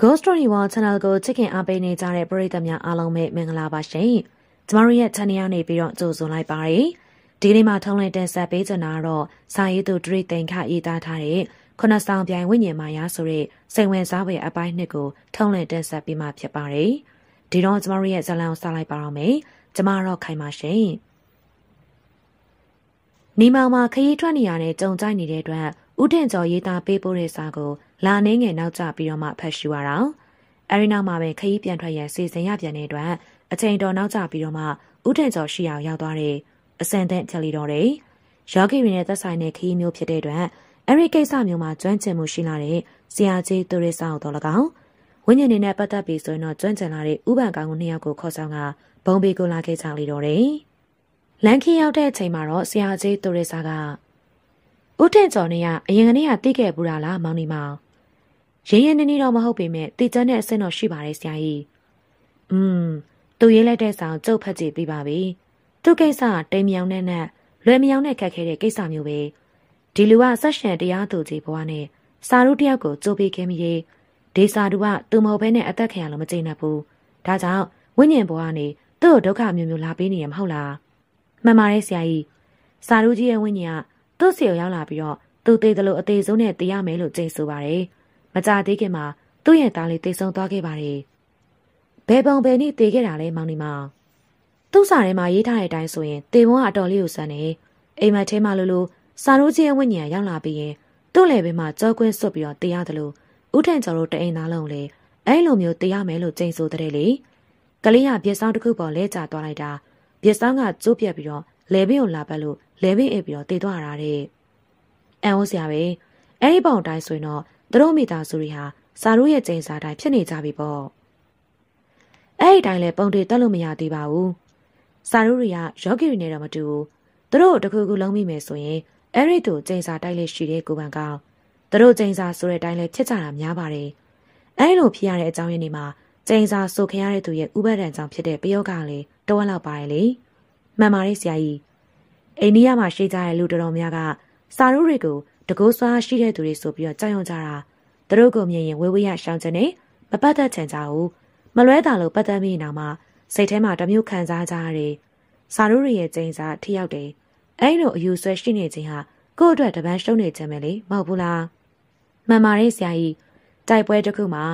Ghost Story World Channel ကိုချစ်ခင်အားပေးနေကြတဲ့ပရိသတ်များအားလုံးပဲမင်္ဂလာပါရှင်။ကျမတို့ရဲ့ channel ကနေပြီးတော့ကြိုဆိုလိုက်ပါရစေ။ဒီကနေ့မှာထုံးလင်းတင်ဆက်ပေးချင်တာကတော့စာရေးသူတရိသင်ခရေးသားထားတဲ့ခုနဆောင်ပြိုင်ဝိညာဉ်မာယာဆိုတဲ့စိတ်ဝင်စားဖွယ်အပိုင်းနှစ်ကိုထုံးလင်းတင်ဆက်ပေးမှာဖြစ်ပါတယ်။ဒီတော့ကျမတို့ရဲ့ဇာတ်လမ်းကိုစလိုက်ပါတော့မယ်။ကျမတော့ခိုင်ပါရှင်။နေမောင်မှာခရီးထွက်နေရတဲ့ကြုံကြိုက်နေတဲ့အတွက်ဦးထင်ကျော်ရေးသားပေးပို့တဲ့စာကိုလာနေငယ်နောက်ကျပြီးတော့မှဖတ်ရှုရအောင်အဲဒီနောက်မှာပဲခရီးပြန်ထွက်ရန်စီစဉ်ရပြန်တဲ့အတွက်အချိန်တော်နောက်ကျပြီးတော့မှဦးထင်ကျော်ရှိအောင်ရောက်သွားတဲ့အစံတဲ့ချယ်လီတော်တွေယောဂီတွေနဲ့သက်ဆိုင်တဲ့ခရီးမျိုးဖြစ်တဲ့အတွက်အဲဒီကိစ္စမျိုးမှာကျွမ်းကျင်မှုရှိလာတဲ့ဆရာကြီးသူရိစာအောင်တော်၎င်းဝိညာဉ်နေနဲ့ပတ်သက်ပြီးဆိုရင်တော့ကျွမ်းကျင်လာတဲ့ဥပံကောင်ကိုနှစ်ယောက်ကိုခေါ်ဆောင်ကဘုံဘေကိုလာခဲ့ကြလေတော့တယ်လန်ခင်းရောက်တဲ့အချိန်မှာတော့ဆရာကြီးသူရိစာကဦးထင်ကျော်နဲ့ကအရင်ကနေ့ကတိခဲ့ဘူးတာလားမောင်နေမောင်ရင်းရင်းနေနေတော့မဟုတ်ပေမဲ့တိကျတဲ့အဆင့်တော့ရှိပါတယ်ဆရာကြီး။อืมသူရေးလိုက်တဲ့ဆောင်ကျုပ်ဖတ်ကြည့်ပြပါပြီ။သူ့ကိစ္စတိမ်မြောင်တဲ့နဲ့လွယ်မြောင်တဲ့ခက်ခဲတဲ့ကိစ္စမျိုးပဲ။ဒီလူကဆက်ရှင်တရားသူကြီးဘဝနဲ့စာရုတယောက်ကိုကြိုးပေးခဲ့မိရေးဒေစာတူကသူမဟုတ်ဘဲနဲ့အသက်ခံရလို့မကျေနပ်ဘူး။ဒါကြောင့်ဝိညာဉ်ဘဝနဲ့သူ့ကိုဒုက္ခမျိုးမျိုးလာပေးနေရမဟုတ်လား။မှန်ပါတယ်ဆရာကြီး။စာရုကြီးရဲ့ဝိညာဉ်ကသူ့စီကိုရောက်လာပြီးတော့သူသေးတယ်လို့အသေးဆုံးနဲ့တေးရမယ်လို့ကြေဆိုပါတယ်။မကြသေးခင်မှာသူ့ရဲ့သားလေးတေးဆုံးသွားခဲ့ပါတယ်။ဘယ်ပုံဘယ်နည်းတေးခဲ့တာလဲမောင်နီမ။သူ့စာထဲမှာရေးထားတဲ့အတိုင်းဆိုရင်တေဘုံကအတော်လေးကိုစမ်းနေအိမ်မက်ထဲမှာလိုလိုစာရိုးကြီးရဲ့ဝိညာဉ်ရောက်လာပြီးရင်သူ့လည်းပဲမှာကြောကွင်းဆွတ်ပြီးတော့တေးရတယ်လို့ဥထန်ကျော်တို့တအိမ်သားလုံးလေအဲ့လိုမျိုးတေးရမယ်လို့ကြေဆိုတဲ့လေ။ကလေးကပြက်ဆောင်တစ်ခုပေါ်လဲကျသွားလိုက်တာပြက်ဆောင်ကကျိုးပြက်ပြီးတော့လဲပင်ကိုလာပတ်လို့လဲပင့်အပ်ပြီးတော့တည်သွားရတဲ့အံ့ဩစရာပဲအဲ့ဒီပုံတိုင်းဆိုရင်တော့သူတို့မိသားစုတွေဟာစာရုပ်ရဲ့ကျင်းစာတိုင်းဖြစ်နေကြပြီပေါ့အဲ့ဒီတိုင်းလဲပုံတွေတက်လို့မရသေးပါဘူးစာရုပ်တွေကယောဂီတွေနဲ့တော့မတူဘူးသူတို့တခုခုလုံးမိမယ်ဆိုရင်အဲ့ဒီသူကျင်းစာတိုက်လေးရှိတဲ့ကိုပန်ကောင်သူတို့ကျင်းစာဆိုတဲ့အတိုင်းလဲဖြစ်ကြတာများပါတယ်အဲ့လိုဖြစ်ရတဲ့အကြောင်းရင်းတွေမှာကျင်းစာဆိုခရရတဲ့သူရဲ့ဥပဒဏ်ကြောင့်ဖြစ်တဲ့ပယောဂကလေတဝက်လောက်ပါတယ်လေမှန်ပါတယ်ဆရာကြီးအိန္ဒိယမှာရှိကြတဲ့လူတော်တော်များကစာရုပ်တွေကိုတကိုးစွာရှိတဲ့သူတွေဆိုပြီးတော့ကြောက်ရွံ့ကြတာသူတို့ကိုမြင်ရင်ဝေဝေးရရှောင်ကျင်နေမပတ်သက်ချင်ကြဘူးမလွဲတာလို့ပတ်သက်မိနေမှာစိတ်ထဲမှာတမျိုးခံစားကြရတယ်စာရုပ်တွေရဲ့ကျင်းစာထိရောက်တယ်အဲ့လိုအယူဆွဲရှိနေခြင်းဟာကို့အတွက်တပန်းရှုံးနေခြင်းပဲလေမဟုတ်ဘူးလားမှန်ပါတယ်ဆရာကြီးတိုက်ပွဲတစ်ခုမှာ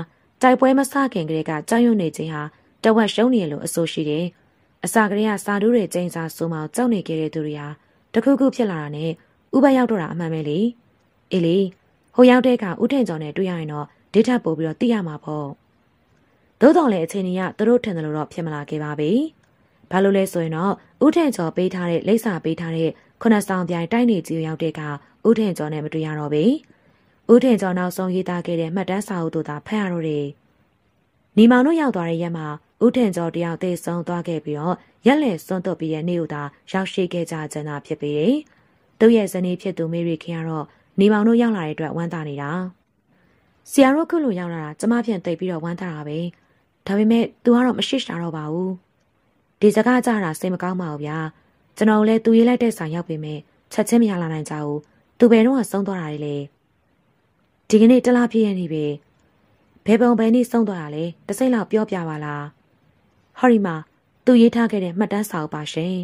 တိုက်ပွဲမစခင်ကလေးကကြောက်ရွံ့နေခြင်းဟာတဝက်ရှုံးနေလို့အဆိုရှိတယ်အစာကလေးကစာတို့တွေကျင်းစာစုံမောင်ကြောက်နေခဲ့တဲ့သူတွေဟာတခုခုဖြစ်လာတာနဲ့ဥပရောက်တော့တာအမှန်ပဲလေအေးလေဟိုရောက်တဲ့အခါဦးထင်ကျော်နဲ့တွေ့ရရင်တော့ဒေတာပို့ပြီးတော့သိရမှာပေါ့သို့တော်လည်းအချိန်ကြီးကသူတို့ထင်တယ်လို့တော့ဖြစ်မလာခဲ့ပါဘဲဘာလို့လဲဆိုရင်တော့ဦးထင်ကျော်ပေးထားတဲ့လိပ်စာပေးထားတဲ့ခုနှစ်ဆောင်ပြိုင်တိုက်နေကြီးရောက်တဲ့အခါဦးထင်ကျော်နဲ့မတွေ့ရတော့ဘဲဦးထင်ကျော်နောက်ဆုံးရေးသားခဲ့တဲ့မှတ်တမ်းစာအုပ်တို့သာဖတ်ရတော့တယ်ညီမောင်တို့ရောက်သွားတဲ့ရက်မှာဦးထင်ကျော်တယောက်သေဆုံးသွားခဲ့ပြီးတော့ရက်လည်စွန့်သွတ်ပြီးတဲ့နေ့ဦးသာရောက်ရှိခဲ့ကြကြတာဖြစ်ပြီးသူ့ရဲ့ဇနီးဖြစ်သူမေရီခင်ကတော့နေမောင်တို့ရောက်လာတဲ့အတွက်ဝမ်းသာနေတာဆရာတို့ခုလိုရောက်လာတာကျမဖြင့်တိတ်ပြီးတော့ဝမ်းသာတာပဲဒါပေမဲ့ तू ကတော့မရှိတာတော့ပါဘူးဒီစကားကြတာစိတ်မကောင်းပါဘူးဗျာကျွန်တော်လည်းသူရေးလိုက်တဲ့ဆိုင်ရောက်ပေမဲ့ချက်ချင်းမရလာနိုင်ကြဘူးသူဘယ်တော့မှဆုံးသွားတာလေဒီကနေ့တလားပြည့်ရနေပြီဘယ်ပုံဘယ်နေ့ဆုံးသွားတာလဲတစိမ့်လောက်ပြောပြပါလားဟော်ရီမှာသူရေးထားခဲ့တဲ့မှတ်တမ်းစာအုပ်ပါရှင်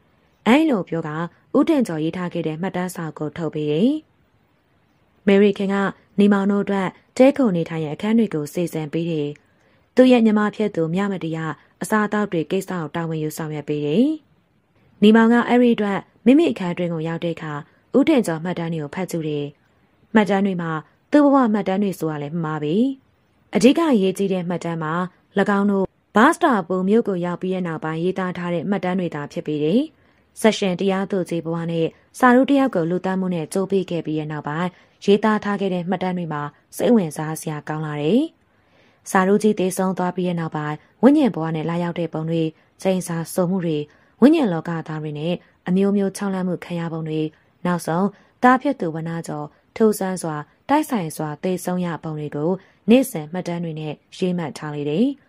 ။အဲလိုပြောကဦးတင်ကျော်ရေးထားခဲ့တဲ့မှတ်တမ်းစာအုပ်ကိုထုတ်ပေးတယ်။မယ်ရီခင်ကနေမောင်တို့အတွက်တဲခုံနေထိုင်ရဲ့အခန်းတွေကိုစီစဉ်ပေးတယ်။သူ့ရဲ့ညီမဖြစ်သူမြမတရားအစားအသောက်တွေကိစ္စကိုတာဝန်ယူဆောင်ရွက်ပေးတယ်။နေမောင်ကအဲ့ဒီအတွက်မိမိအခန်းတွင်ကိုရောက်တဲ့အခါဦးတင်ကျော်မှတ်တမ်းတွေကိုဖတ်ကြည့်တယ်။မှတ်တမ်းတွေမှာသူ့ဘဝမှတ်တမ်းတွေဆိုတာလည်းမှားပြီ။အဓိကရေးကြည့်တဲ့မှတ်တမ်းမှာ၎င်းတို့ဘာစတာပုံမြို့ကိုရောက်ပြီးတဲ့နောက်ပိုင်းရေးသားထားတဲ့မှတ်တမ်းတွေသာဖြစ်ပေတယ်။ဆက်ရှင်တရားသူကြီးဘဝနဲ့စာရုတယောက်ကိုလူသားမှုနဲ့ကြိုးပေးခဲ့ပြီးတဲ့နောက်ပိုင်းရေးသားထားခဲ့တဲ့မှတ်တမ်းတွေမှာစိတ်ဝင်စားစရာကောင်းလာတယ်။စာရုကြီးတည်ဆုံသွားပြီးတဲ့နောက်ပိုင်းဝိညာဉ်ဘဝနဲ့လာရောက်တဲ့ပုံတွေချိန်စာစုံမှုတွေဝိညာဉ်လောကသားတွေနဲ့အမျိုးမျိုးခြောက်လန့်မှုခံရပုံတွေနောက်ဆုံးတားဖြတ်သူဝနာကျော်ထိုးဆန်းစွာတိုက်ဆိုင်စွာတည်ဆုံရပုံတွေကိုနေ့စဉ်မှတ်တမ်းတွေနဲ့ရေးမှတ်ထားလေတယ်။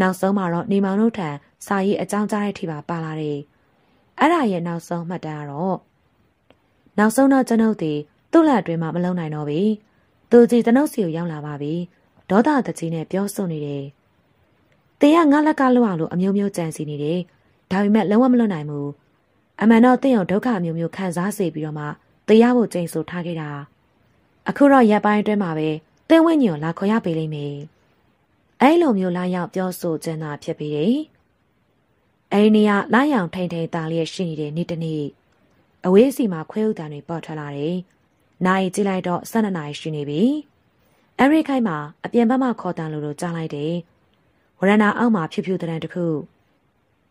နောက်ဆုံးမှာတော့နေမောင်တို့ထံစာရေးအကြောင်းကြားတဲ့အထိပါပါလာတယ်။အဲ့ဒါရဲ့နောက်ဆုံးမှတ်တမ်းကတော့နောက်ဆုံးတော့ကျွန်ုပ်ဒီသူ့လက်အတွင်းမှာမလုံနိုင်တော့ပြီ။သူကြီးကျွန်ုပ်စီကိုရောက်လာပါပြီ။ဒေါသတကြီးနဲ့ပြောဆိုနေတယ်။တင်ကငါလက်ကလောက်အောင်လို့အမျိုးမျိုးကြံစီနေတယ်။ဒါပေမဲ့လုံးဝမလွတ်နိုင်ဘူး။အမှန်တော့တင့်အောင်ဒုက္ခအမျိုးမျိုးခံစားစေပြီးတော့မှတရားဖို့ကြိမ်ဆိုထားခဲ့တာ။အခုတော့ရပ်ပိုင်းအတွင်းမှာပဲတင်ဝိညာဉ်ကိုလာခေါ်ရပေးလိမ့်မယ်။အဲ့လိုမျိုးလာရောက်ပြောဆိုကြတာဖြစ်ပြီးတယ်။အဲ့ဒီနေရာလာရောက်ထိန်ထိန်တာလျက်ရှိနေတဲ့နေ့တစ်နေ့အဝေးစီမှာခွဲဥတန်တွေပေါ်ထွက်လာတယ်။နာရီကြည့်လိုက်တော့12နာရီရှိနေပြီ။အဲ့ဒီခိုက်မှာအပြင်ဘက်မှခေါ်တန်လိုလိုကြားလိုက်တယ်။ဝရဏအောက်မှာဖြူဖြူတန်တခု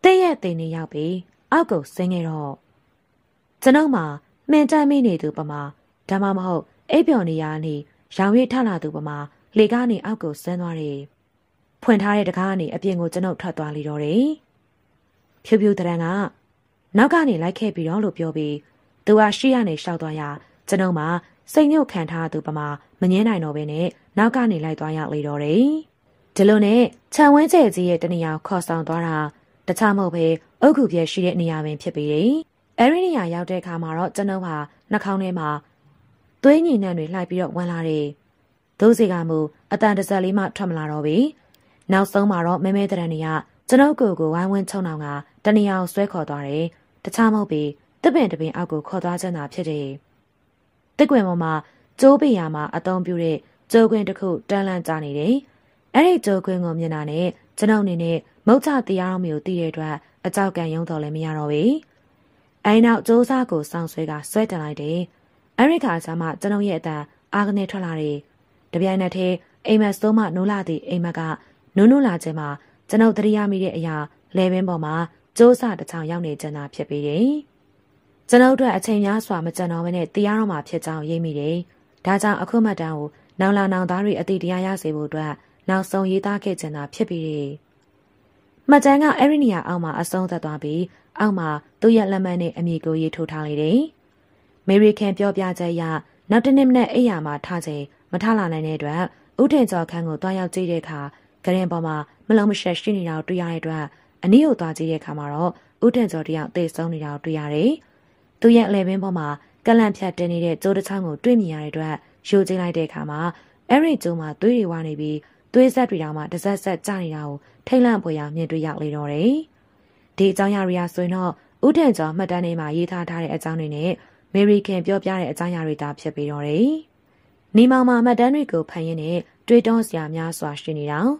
တဲ့ရဲ့တင်နေရောက်ပြီးအောက်ကိုဆင်းခဲ့တော့ကျွန်ုပ်မှာမှန်တိုင်မိနေသူပမာဒါမှမဟုတ်အိပ်ပျော်နေရနေရောင်ရွေးထလာသူပမာ လေကနေအောက်ကိုဆင်းသွားတယ်။ဖွင့်ထားတဲ့တကားကနေအပြင်ကိုကျွန်ုပ်ထွက်သွားလေတော့တယ်။ဖြူဖြူတရန်ကနောက်ကနေလိုက်ခဲ့ပြီးတော့လို့ပြောပြီးသူကရှေ့ကနေရှောက်သွားရကျွန်ုပ်မှစိတ်ညှို့ခံထားသူပမာမငင်းနိုင်တော့ဘဲနဲ့နောက်ကနေလိုက်သွားရလေတော့တယ်။ဒီလိုနဲ့ခြံဝင်းကျဲကြီးရဲ့တနေရာခေါ်ဆောင်သွားတာတခြားမဟုတ်ဘဲအုတ်ခုပြည့်ရှိတဲ့နေရာပင် ဖြစ်ပြီးတယ်။အဲဒီနေရာရောက်တဲ့အခါမှာတော့ကျွန်ုပ်ဟာနှာခေါင်းထဲမှာသွေးညင်နှံတွေလှိုက်ပြီးတော့ဝင်လာတယ်။ဒုစီကမူအတန်တဆက်လေးမှထွက်မလာတော့ပြီနောက်ဆုံးမှာတော့မဲမဲတရန်တွေကကျွန်ုပ်ကိုကိုဝိုင်းဝန်းချုံအောင်ကတနေရာကိုဆွဲခေါ်သွားတယ်။တခြားမဟုတ်ပြီးတပင်တပင်အောက်ကိုခေါ်သွားချင်တာဖြစ်တယ်။တစ်ကွင်ပေါ်မှာကျိုးပေရာမှာအသုံးပြုတဲ့ကျိုးခွင်တစ်ခုတန်းလန့်ကြနေတယ်။အဲ့ဒီကျိုးခွင်ကိုမြင်တာနဲ့ကျွန်ုပ်အနေနဲ့မုတ်ချတရားတော်မျိုးသိတဲ့အတွက်အကြောက်ကံရုံးတော်လည်းမရတော့ဘူး။အဲနောက်စ조사ကိုစောင့်ဆွဲကဆွဲတင်လိုက်တယ်။အဲ့ဒီခါကျမှကျွန်ုပ်ရဲ့အတန်အာကနေထွက်လာတယ်။တပြိုင်နက်တည်းအိမ်မက်စိုးမနိုးလာသည့်အိမ်မက်ကနုံနုံလာခြင်းမှာကျွန်ုပ်သတိရမိတဲ့အရာလဲပင်ပေါ်မှာကျိုးစတစ်ချောင်ရောက်နေကြတာဖြစ်ပေတယ်။ကျွန်ုပ်တို့အချိန်များစွာမကြံတော့ဘဲနဲ့တရားတော်မှာဖြစ်ကြောင်းရိပ်မိတယ်။ဒါကြောင့်အခုမှတန်းကိုနောင်လာနောင်သားတွေအတိတရားရစေဖို့အတွက်နောက်ဆုံးရေးသားခဲ့ကြတာဖြစ်ပေတယ်။မှတ်တမ်းကအဲ့ဒီနေရာအောက်မှာအဆုံးသတ်သွားပြီး အောက်မှာသူ့ရဲ့လက်မှတ်နဲ့အမည်ကိုရေးထိုးထားလိုက်တယ်။ American ပြောပြချက်အရနောက်တစ်နှစ်နဲ့အိယာမှာထားချိန်မထလာနိုင်တဲ့အတွက်ဥထင်ကျော်ခန်းကိုတွားရောက်ကြည့်တဲ့အခါကရင်ပေါ်မှာမလုံးမရှက်ရှိနေတာကိုတွေ့ရတဲ့အတွက်အနည်းကိုသွားကြည့်တဲ့အခါမှာတော့ဦးတန်ကျော်တယောက်သေဆုံးနေတာကိုတွေ့ရတယ်။သူရဲ့အလဲပင်ပေါ်မှာကလန့်ဖြတ်တင်နေတဲ့ကြိုးတစ်ချောင်းကိုတွေ့မြင်ရတဲ့အတွက်ယိုကျင်းလိုက်တဲ့အခါမှာအဲ့ဒီကြိုးမှာသွေးတွေဝါနေပြီးသွေးဆက်တွေတောင်မှတစက်ဆက်ကျနေတာကိုထိတ်လန့်ဖွယ်ရာမြင်တွေ့ရလေတော့တယ်။ဒီအကြောင်းအရာတွေဆိုရင်တော့ဦးတန်ကျော်မှတ်တမ်းထဲမှာရေးထားထားတဲ့အကြောင်းတွေနဲ့မေရီကန်ပြောပြတဲ့အကြောင်းအရာတွေသာဖြစ်ပြီးတော့တယ်။နေမောင်မှာမှတ်တမ်းတွေကိုဖန်ရင်းနဲ့တွေးတောစရာများစွာရှိနေတာ။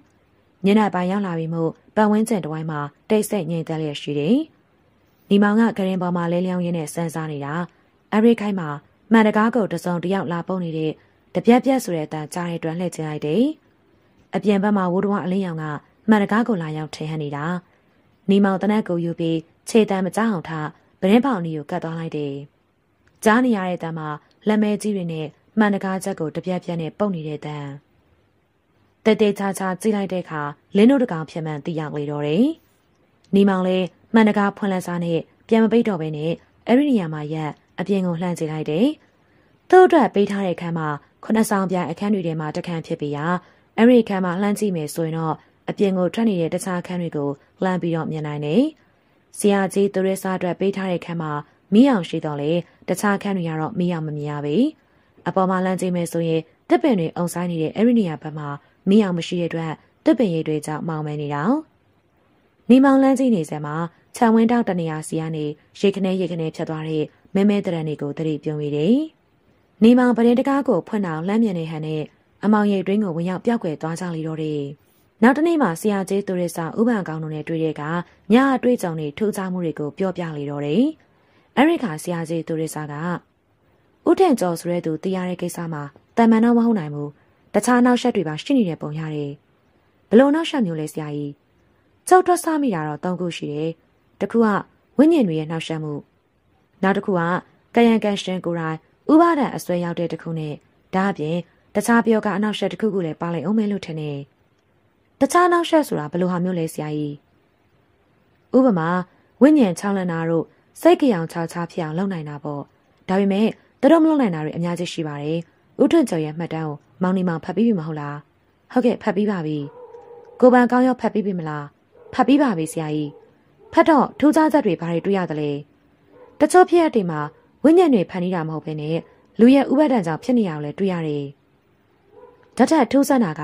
ညနေပိုင်းရောက်လာပြီမို့ပတ်ဝန်းကျင်တစ်ဝိုင်းမှာတိတ်ဆိတ်ငြိမ်သက်လျက်ရှိတယ်။ညီမောင်ကကရင်ပေါ်မှာလဲလျောင်းရင်းနဲ့စမ်းစားနေတာ။အရိခိုင်မှာမန်တကားကုတ်တစုံတယောက်လာပုံနေတဲ့တပြက်ပြက်ဆိုတဲ့အတန်ကြားတဲ့တွန်လှည့်ချလိုက်တယ်။အပြင်ဘက်မှာဝိုးတော်အလင်းရောင်ကမန်တကားကိုလာရောက်ထင်ဟန်နေတာ။ညီမောင်တနက်ကိုယူပြီးခြေတံမကြောက်အောင်ထားပရင်းပေါင်ကြီးကိုကတ်သွားလိုက်တယ်။ကြားနေရတဲ့တံမှာလက်မဲကြီးတွေနဲ့မှန်တကားချက်ကိုတပြက်ပြက်နဲ့ပုတ်နေတဲ့တံ။တဲတဲချာချာကြည့်လိုက်တဲ့အခါလင်းတို့တကောင်ဖြစ်မှန်သိရလေတော့တယ်။နေမောင်လည်းမှန်တကားဖွင့်လက်စားနဲ့ပြန်မပိတ်တော့ဘဲနဲ့အဲ့ဒီနေရာမှာရက် အပြင်ကိုလှမ်းကြည့်လိုက်တယ်။သူ့အတွက်ပေးထားတဲ့ခန်းမှာခုနှစ်ဆောင်ပြအခန်းတွေထဲမှာတစ်ခန်းဖြစ်ပြီးရာအဲ့ဒီခန်းမှာလှမ်းကြည့်မယ်ဆိုရင်တော့အပြင်ကိုထွက်နေတဲ့တခြားခန်းတွေကိုလှမ်းပြီးတော့မြင်နိုင်တယ်။ဆရာကြီးသူရဲစားအတွက်ပေးထားတဲ့ခန်းမှာမီးအောင်ရှိတော့လေတခြားခန်းတွေကတော့မီးအောင်မမြင်ရပါဘူး။အပေါ်မှာလှမ်းကြည့်မယ်ဆိုရင်တပ်ပင်တွေအုံဆိုင်နေတဲ့အဲ့ဒီနေရာဘက်မှာမီးအောင်မရှိတဲ့အတွက်တပ်ပင်ရိပ်တွေကြောင့်မောင်းမဲနေတာ။နေမောင်လန်းကြီးနေစမှာခြံဝင်းတောက်တနေရာစီကနေရေခနဲရေခနဲဖြတ်သွားတဲ့မဲမဲတရံတွေကိုတရိပ်ပြုံးမိတယ်။နေမောင်ပရင်တကားကိုဖွင့်အောင်လှမ်းမြန်နေဟန်နဲ့အမောင်ရိပ်တွင်းကိုဝင်ရောက်ပြောက်ွယ်သွားကြလေတော့တယ်။နောက်တနေ့မှဆရာကြီးသူရစာဥပန်ကောင်းတို့နဲ့တွေ့တဲ့ကညအတွေ့အကြုံတွေထူးခြားမှုတွေကိုပြောပြလေတော့တယ်။အဲဒီခါဆရာကြီးသူရစာကဥထန်ကျော်ဆိုတဲ့သူတရားတဲ့ကိစ္စမှာတာမန်တော့မဟုတ်နိုင်ဘူးတခြားနောက်ဆက်တွေပါရှိနေတဲ့ပုံရတယ်။ဘလို့နောက်ဆက်မျိုးလဲဆရာကြီး။ကြောက်ထွက်ဆမိတာတော့၃ခုရှိတယ်။တစ်ခုကဝိညာဉ်တွေရဲ့နောက်ဆက်မှုနောက်တစ်ခုကကာယံကံရှင်ကိုယ်တိုင်ဥပါဒံအစွဲရောက်တဲ့တစ်ခုနဲ့ဒါအပြင်တခြားပြောကအနောက်ဆက်တစ်ခုကိုလည်းပါလိုက်အောင်မယ်လို့ထင်တယ်။တခြားနောက်ဆက်ဆိုတာဘလို့ဟာမျိုးလဲဆရာကြီး။ဥပမာဝိညာဉ်၆လနာတို့စိတ်ကြောင်ခြားခြားဖြစ်အောင်လုပ်နိုင်တာပေါ့။ဒါပေမဲ့တတော်မလုပ်နိုင်တာတွေအများကြီးရှိပါတယ်။ဦးထွန်းကျော်ရဲ့မှတ်တမ်းကိုမောင်နေမောင်ဖတ်ပြီးပြီမဟုတ်လားဟုတ်ကဲ့ဖတ်ပြီးပါပြီကိုပန်ကောင်းရောက်ဖတ်ပြီးပြီမလားဖတ်ပြီးပါပြီဆရာကြီးဖတ်တော့ထူးခြားချက်တွေဘာတွေတွေ့ရသလဲတချို့ဖြစ်ရတွေမှာဝိညာဉ်တွေဖန်နေတာမဟုတ်ဘဲနဲ့လူရဲ့ဥပဒဏ်ကြောင့်ဖြစ်နေရအောင်လဲတွေ့ရတယ်ဓာတ်ထထူးဆန်းတာက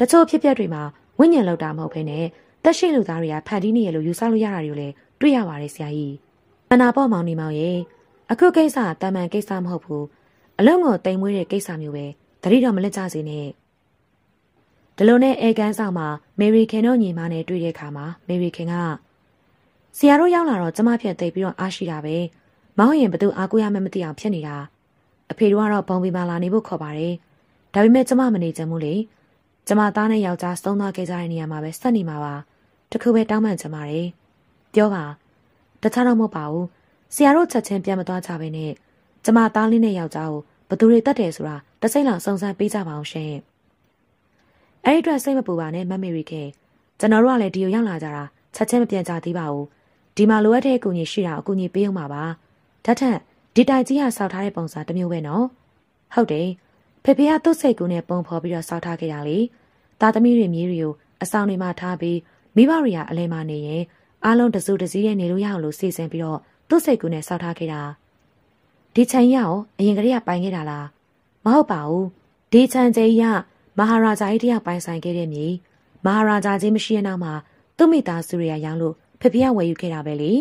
တချို့ဖြစ်ပျက်တွေမှာဝိညာဉ်လောက်တာမဟုတ်ဘဲနဲ့တက်ရှိလူသားတွေကဖန်တီးနေရလို့ယူဆလို့ရတာတွေကိုလည်းတွေ့ရပါတယ်ဆရာကြီးမနာပေါ့မောင်နေမောင်ရေအခုကိစ္စကတာမန်ကိစ္စမဟုတ်ဘူးအလုံးကိုတိမ်မွေးတဲ့ကိစ္စမျိုးပဲတတိတော်မလက်ကြစေနဲ့ဒီလိုနဲ့အဲကန်းဆောင်မှာ မေရီခင်တို့ညီမနဲ့တွေ့တဲ့အခါမှာ မေရီခင်ကဆရာတို့ရောက်လာတော့ကျမဖြတ်သိပ်ပြီးတော့အားရှိတာပဲမောင်းရင်ဘသူအားကိုရမှမသိအောင်ဖြစ်နေတာအဖေတို့ကတော့ဘုံပီမာလာနေဖို့ခေါ်ပါတယ်ဒါပေမဲ့ကျမမနေချင်ဘူးလေကျမသားနဲ့ယောက်ျားဆုံးသွားခဲ့ကြတဲ့နေရာမှာပဲဆက်နေမှာပါတခုပဲတောင်းပန်ချင်ပါတယ်ပြောပါတခြားတော့မဟုတ်ပါဘူးဆရာတို့ချက်ချင်းပြန်မသွားကြဘဲနဲ့ကျမသားလေးနဲ့ယောက်ျားကိုဘသူတွေတတ်တယ်ဆိုတာတစိမ့်လောက်စုံစမ်းပေးကြပါအောင်ရှင်။အဲ့ဒီအတွက်စိတ်မပူပါနဲ့မမေရီခင်ကျွန်တော်တို့ကလည်းဒီကိုရောက်လာကြတာချက်ချင်းမပြန်ကြသေးပါဘူး။ဒီမှာလိုအပ်တဲ့အကူအညီရှိတာအကူအညီပေးအောင်ပါပါ။ဓာတ်ထက်ဒီတိုင်ကြီးကဆောက်ထားတဲ့ပုံစံတစ်မျိုးပဲနော်။ဟုတ်တယ်။ဖေဖေကသူ့စိတ်ကူနဲ့ပုံဖော်ပြီးတော့ဆောက်ထားခဲ့တာလေ။သားသမီးတွေမြေးတွေကိုအဆောင်တွေမှာထားပြီးမိဘတွေကအလဲမှာနေရင်အားလုံးတစုတစည်းနဲ့နေလို့ရအောင်လို့စီစဉ်ပြီးတော့သူ့စိတ်ကူနဲ့ဆောက်ထားခဲ့တာ။ဒီခြံရအောင်အရင်ကလေးကပိုင်ခဲ့တာလားမဟုတ်ပါဘူးဒီခြံကျဲရမဟာရာဂျာကြီးတယောက်ပိုင်ဆိုင်ခဲ့တဲ့မြေမဟာရာဂျာကြီးမရှိရနောက်မှာသူ့မိသားစုတွေကရောင်းလို့ဖဖေကဝယ်ယူခဲ့တာပဲလေ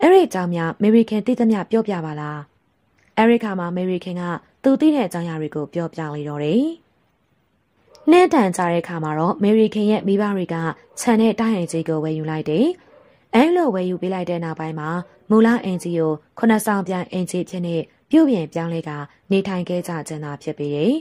အဲ့ဒီအကြောင်းများမေရီခင်သိသမျှပြောပြပါလားအဲ့ဒီခါမှာမေရီခင်ကသူသိတဲ့အကြောင်းအရာတွေကိုပြောပြလိုက်တော့တယ်နှဲတန်ကြတဲ့ခါမှာတော့မေရီခင်ရဲ့မိဘတွေကခြံနဲ့တိုင်းရင်ကြီးကိုဝယ်ယူလိုက်တယ်အဲလိုဝယ်ယူပေးလိုက်တဲ့နောက်ပိုင်းမှာမူလအင်ဂျီကိုခုနှစ်ဆောင်ပြန်အင်ဂျီဖြစ်နေပြုပြင်ပြောင်းလဲတာနေထိုင်ခဲ့ကြခြင်းသာဖြစ်ပေတယ်